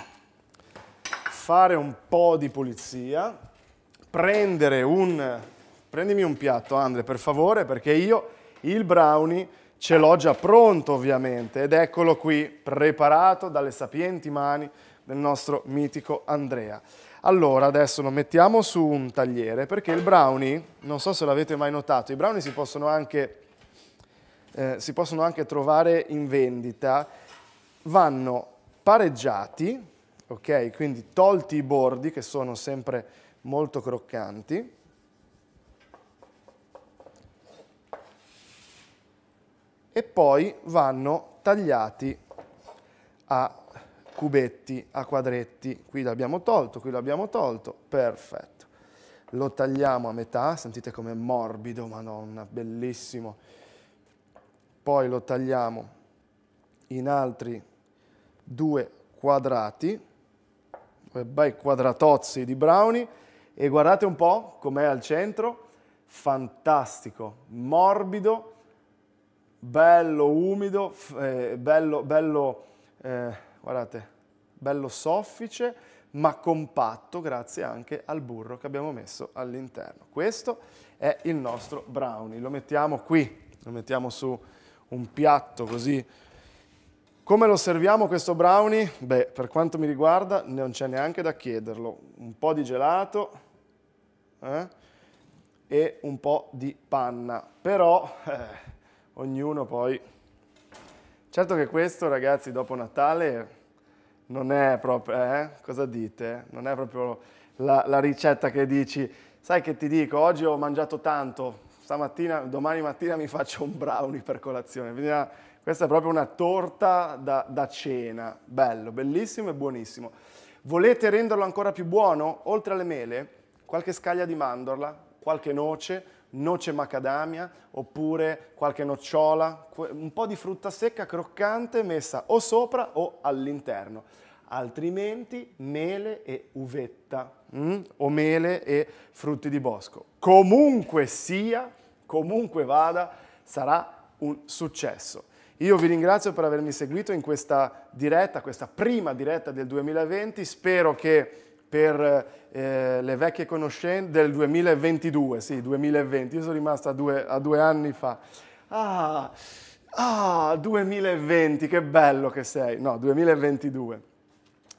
fare un po' di pulizia, prendere un... Prendimi un piatto, Andre, per favore, perché io il brownie ce l'ho già pronto, ovviamente, ed eccolo qui, preparato dalle sapienti mani del nostro mitico Andrea. Allora, adesso lo mettiamo su un tagliere perché il brownie, non so se l'avete mai notato, i brownie si possono anche, eh, si possono anche trovare in vendita, vanno pareggiati, ok? Quindi tolti i bordi che sono sempre molto croccanti. E poi vanno tagliati a cubetti a quadretti, qui l'abbiamo tolto, qui l'abbiamo tolto, perfetto. Lo tagliamo a metà, sentite com'è morbido, madonna, bellissimo. Poi lo tagliamo in altri due quadrati, due bei quadratozzi di brownie, e guardate un po' com'è al centro, fantastico, morbido, bello umido, eh, bello, bello eh, guardate, bello soffice ma compatto grazie anche al burro che abbiamo messo all'interno. Questo è il nostro brownie, lo mettiamo qui, lo mettiamo su un piatto così. Come lo serviamo questo brownie? Beh, per quanto mi riguarda non c'è neanche da chiederlo, un po' di gelato eh? e un po' di panna, però eh, ognuno poi... Certo che questo ragazzi dopo Natale non è proprio, eh? cosa dite? Non è proprio la, la, ricetta che dici, sai che ti dico, oggi ho mangiato tanto, stamattina, domani mattina mi faccio un brownie per colazione. Quindi questa è proprio una torta da, da cena, bello, bellissimo e buonissimo. Volete renderlo ancora più buono? Oltre alle mele, qualche scaglia di mandorla, qualche noce, noce macadamia oppure qualche nocciola, un po' di frutta secca croccante messa o sopra o all'interno. Altrimenti mele e uvetta mm? o mele e frutti di bosco. Comunque sia, comunque vada, sarà un successo. Io vi ringrazio per avermi seguito in questa diretta, questa prima diretta del 2020. Spero che per eh, le vecchie conoscenze del 2022, sì, 2020, io sono rimasto a due, a due anni fa. Ah, ah, 2020, che bello che sei! No, 2022.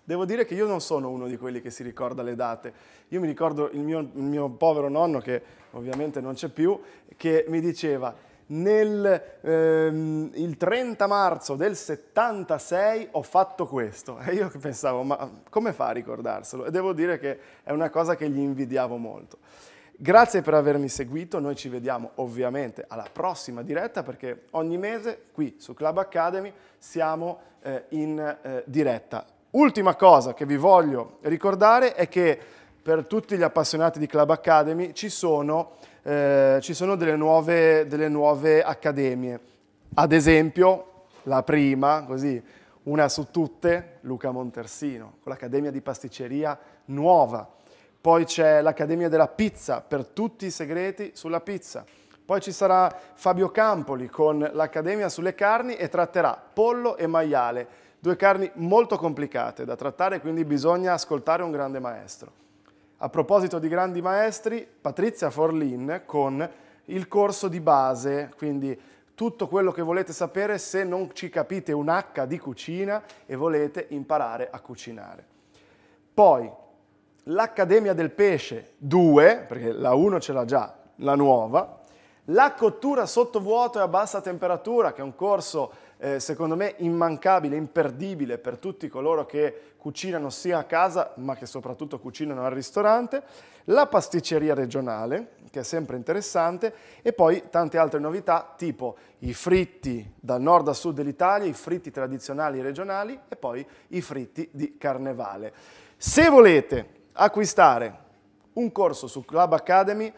Devo dire che io non sono uno di quelli che si ricorda le date. Io mi ricordo il mio, il mio povero nonno, che ovviamente non c'è più, che mi diceva nel ehm, il 30 marzo del 76 ho fatto questo. E io pensavo, ma come fa a ricordarselo? E devo dire che è una cosa che gli invidiavo molto. Grazie per avermi seguito, noi ci vediamo ovviamente alla prossima diretta perché ogni mese qui su Club Academy siamo eh, in eh, diretta. Ultima cosa che vi voglio ricordare è che per tutti gli appassionati di Club Academy ci sono eh, ci sono delle nuove, delle nuove accademie. Ad esempio, la prima, così, una su tutte, Luca Montersino, con l'Accademia di Pasticceria nuova. Poi c'è l'Accademia della Pizza, per tutti i segreti sulla pizza. Poi ci sarà Fabio Campoli con l'Accademia sulle carni e tratterà pollo e maiale, due carni molto complicate da trattare, quindi bisogna ascoltare un grande maestro. A proposito di grandi maestri, Patrizia Forlin con il corso di base, quindi tutto quello che volete sapere se non ci capite un H di cucina e volete imparare a cucinare. Poi l'Accademia del Pesce 2, perché la 1 ce l'ha già, la nuova, la cottura sottovuoto e a bassa temperatura, che è un corso eh, secondo me immancabile, imperdibile per tutti coloro che cucinano sia a casa ma che soprattutto cucinano al ristorante, la pasticceria regionale, che è sempre interessante, e poi tante altre novità tipo i fritti dal nord a sud dell'Italia, i fritti tradizionali regionali e poi i fritti di carnevale. Se volete acquistare un corso su Club Academy,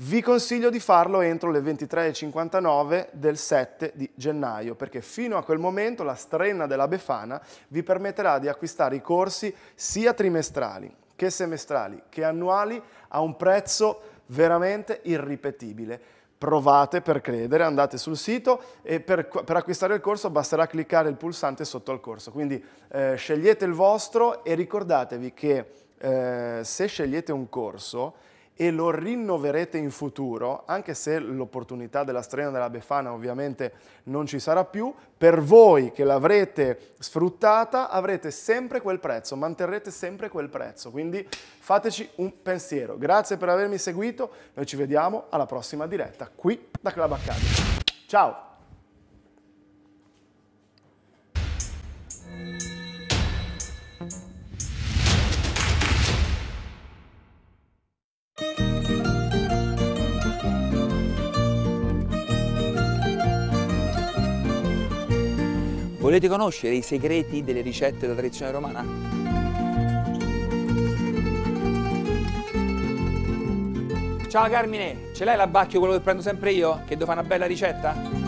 vi consiglio di farlo entro le 23.59 del 7 di gennaio, perché fino a quel momento la strenna della Befana vi permetterà di acquistare i corsi sia trimestrali che semestrali che annuali a un prezzo veramente irripetibile. Provate per credere, andate sul sito e per, per acquistare il corso basterà cliccare il pulsante sotto al corso. Quindi eh, scegliete il vostro e ricordatevi che eh, se scegliete un corso, e lo rinnoverete in futuro, anche se l'opportunità della strena della Befana ovviamente non ci sarà più, per voi che l'avrete sfruttata avrete sempre quel prezzo, manterrete sempre quel prezzo, quindi fateci un pensiero. Grazie per avermi seguito, noi ci vediamo alla prossima diretta qui da Club Academy. Ciao! Thank you. Volete conoscere i segreti delle ricette della tradizione romana? Ciao Carmine, ce l'hai l'abbacchio quello che prendo sempre io? Che devo fare una bella ricetta?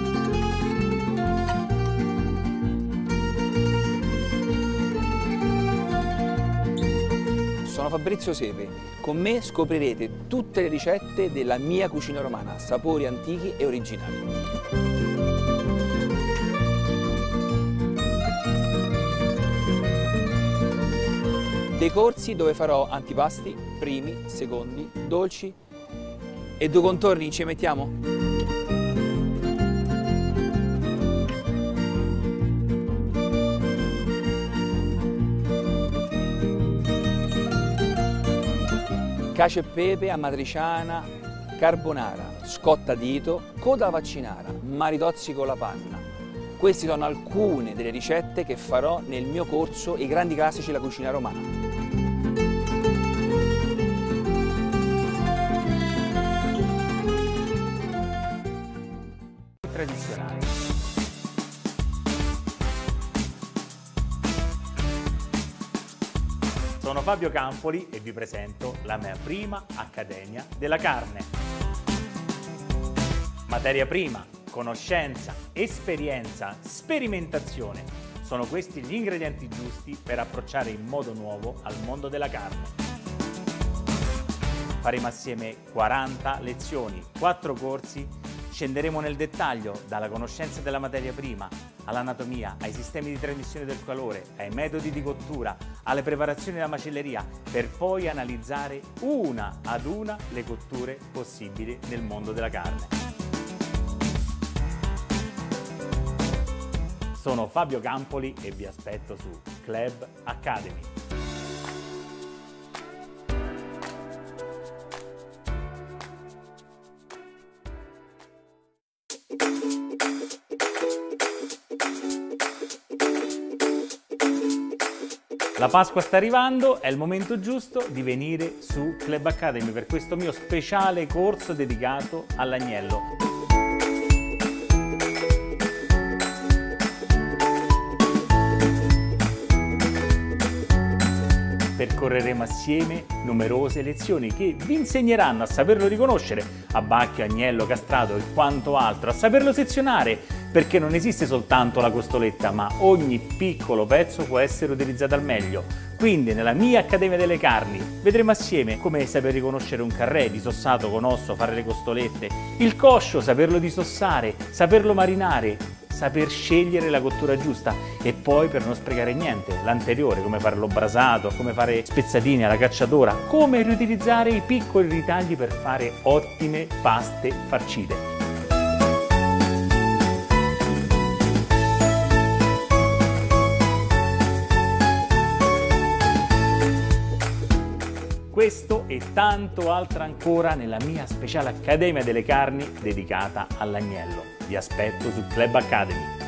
Fabrizio Sepe. Con me scoprirete tutte le ricette della mia cucina romana, sapori antichi e originali. dei corsi dove farò antipasti, primi, secondi, dolci e due contorni ci mettiamo? cacio e pepe, amatriciana, carbonara, scotta dito, coda vaccinara, maritozzi con la panna. Queste sono alcune delle ricette che farò nel mio corso I grandi classici della cucina romana. tradizionale. sono Fabio Campoli e vi presento la mia prima Accademia della Carne. Materia prima, conoscenza, esperienza, sperimentazione. Sono questi gli ingredienti giusti per approcciare in modo nuovo al mondo della carne. Faremo assieme 40 lezioni, 4 corsi Scenderemo nel dettaglio, dalla conoscenza della materia prima, all'anatomia, ai sistemi di trasmissione del calore, ai metodi di cottura, alle preparazioni della macelleria, per poi analizzare una ad una le cotture possibili nel mondo della carne. Sono Fabio Campoli e vi aspetto su Club Academy. La Pasqua sta arrivando, è il momento giusto di venire su Club Academy per questo mio speciale corso dedicato all'agnello. Percorreremo assieme numerose lezioni che vi insegneranno a saperlo riconoscere, a bacchio, agnello, castrato e quanto altro, a saperlo sezionare, perché non esiste soltanto la costoletta, ma ogni piccolo pezzo può essere utilizzato al meglio. Quindi nella mia Accademia delle Carni vedremo assieme come saper riconoscere un carré disossato con osso, fare le costolette, il coscio, saperlo disossare, saperlo marinare, saper scegliere la cottura giusta e poi per non sprecare niente, l'anteriore, come farlo brasato, come fare spezzatini alla cacciatora, come riutilizzare i piccoli ritagli per fare ottime paste farcite. Questo e tanto altro ancora nella mia speciale Accademia delle Carni dedicata all'agnello. Vi aspetto su Club Academy.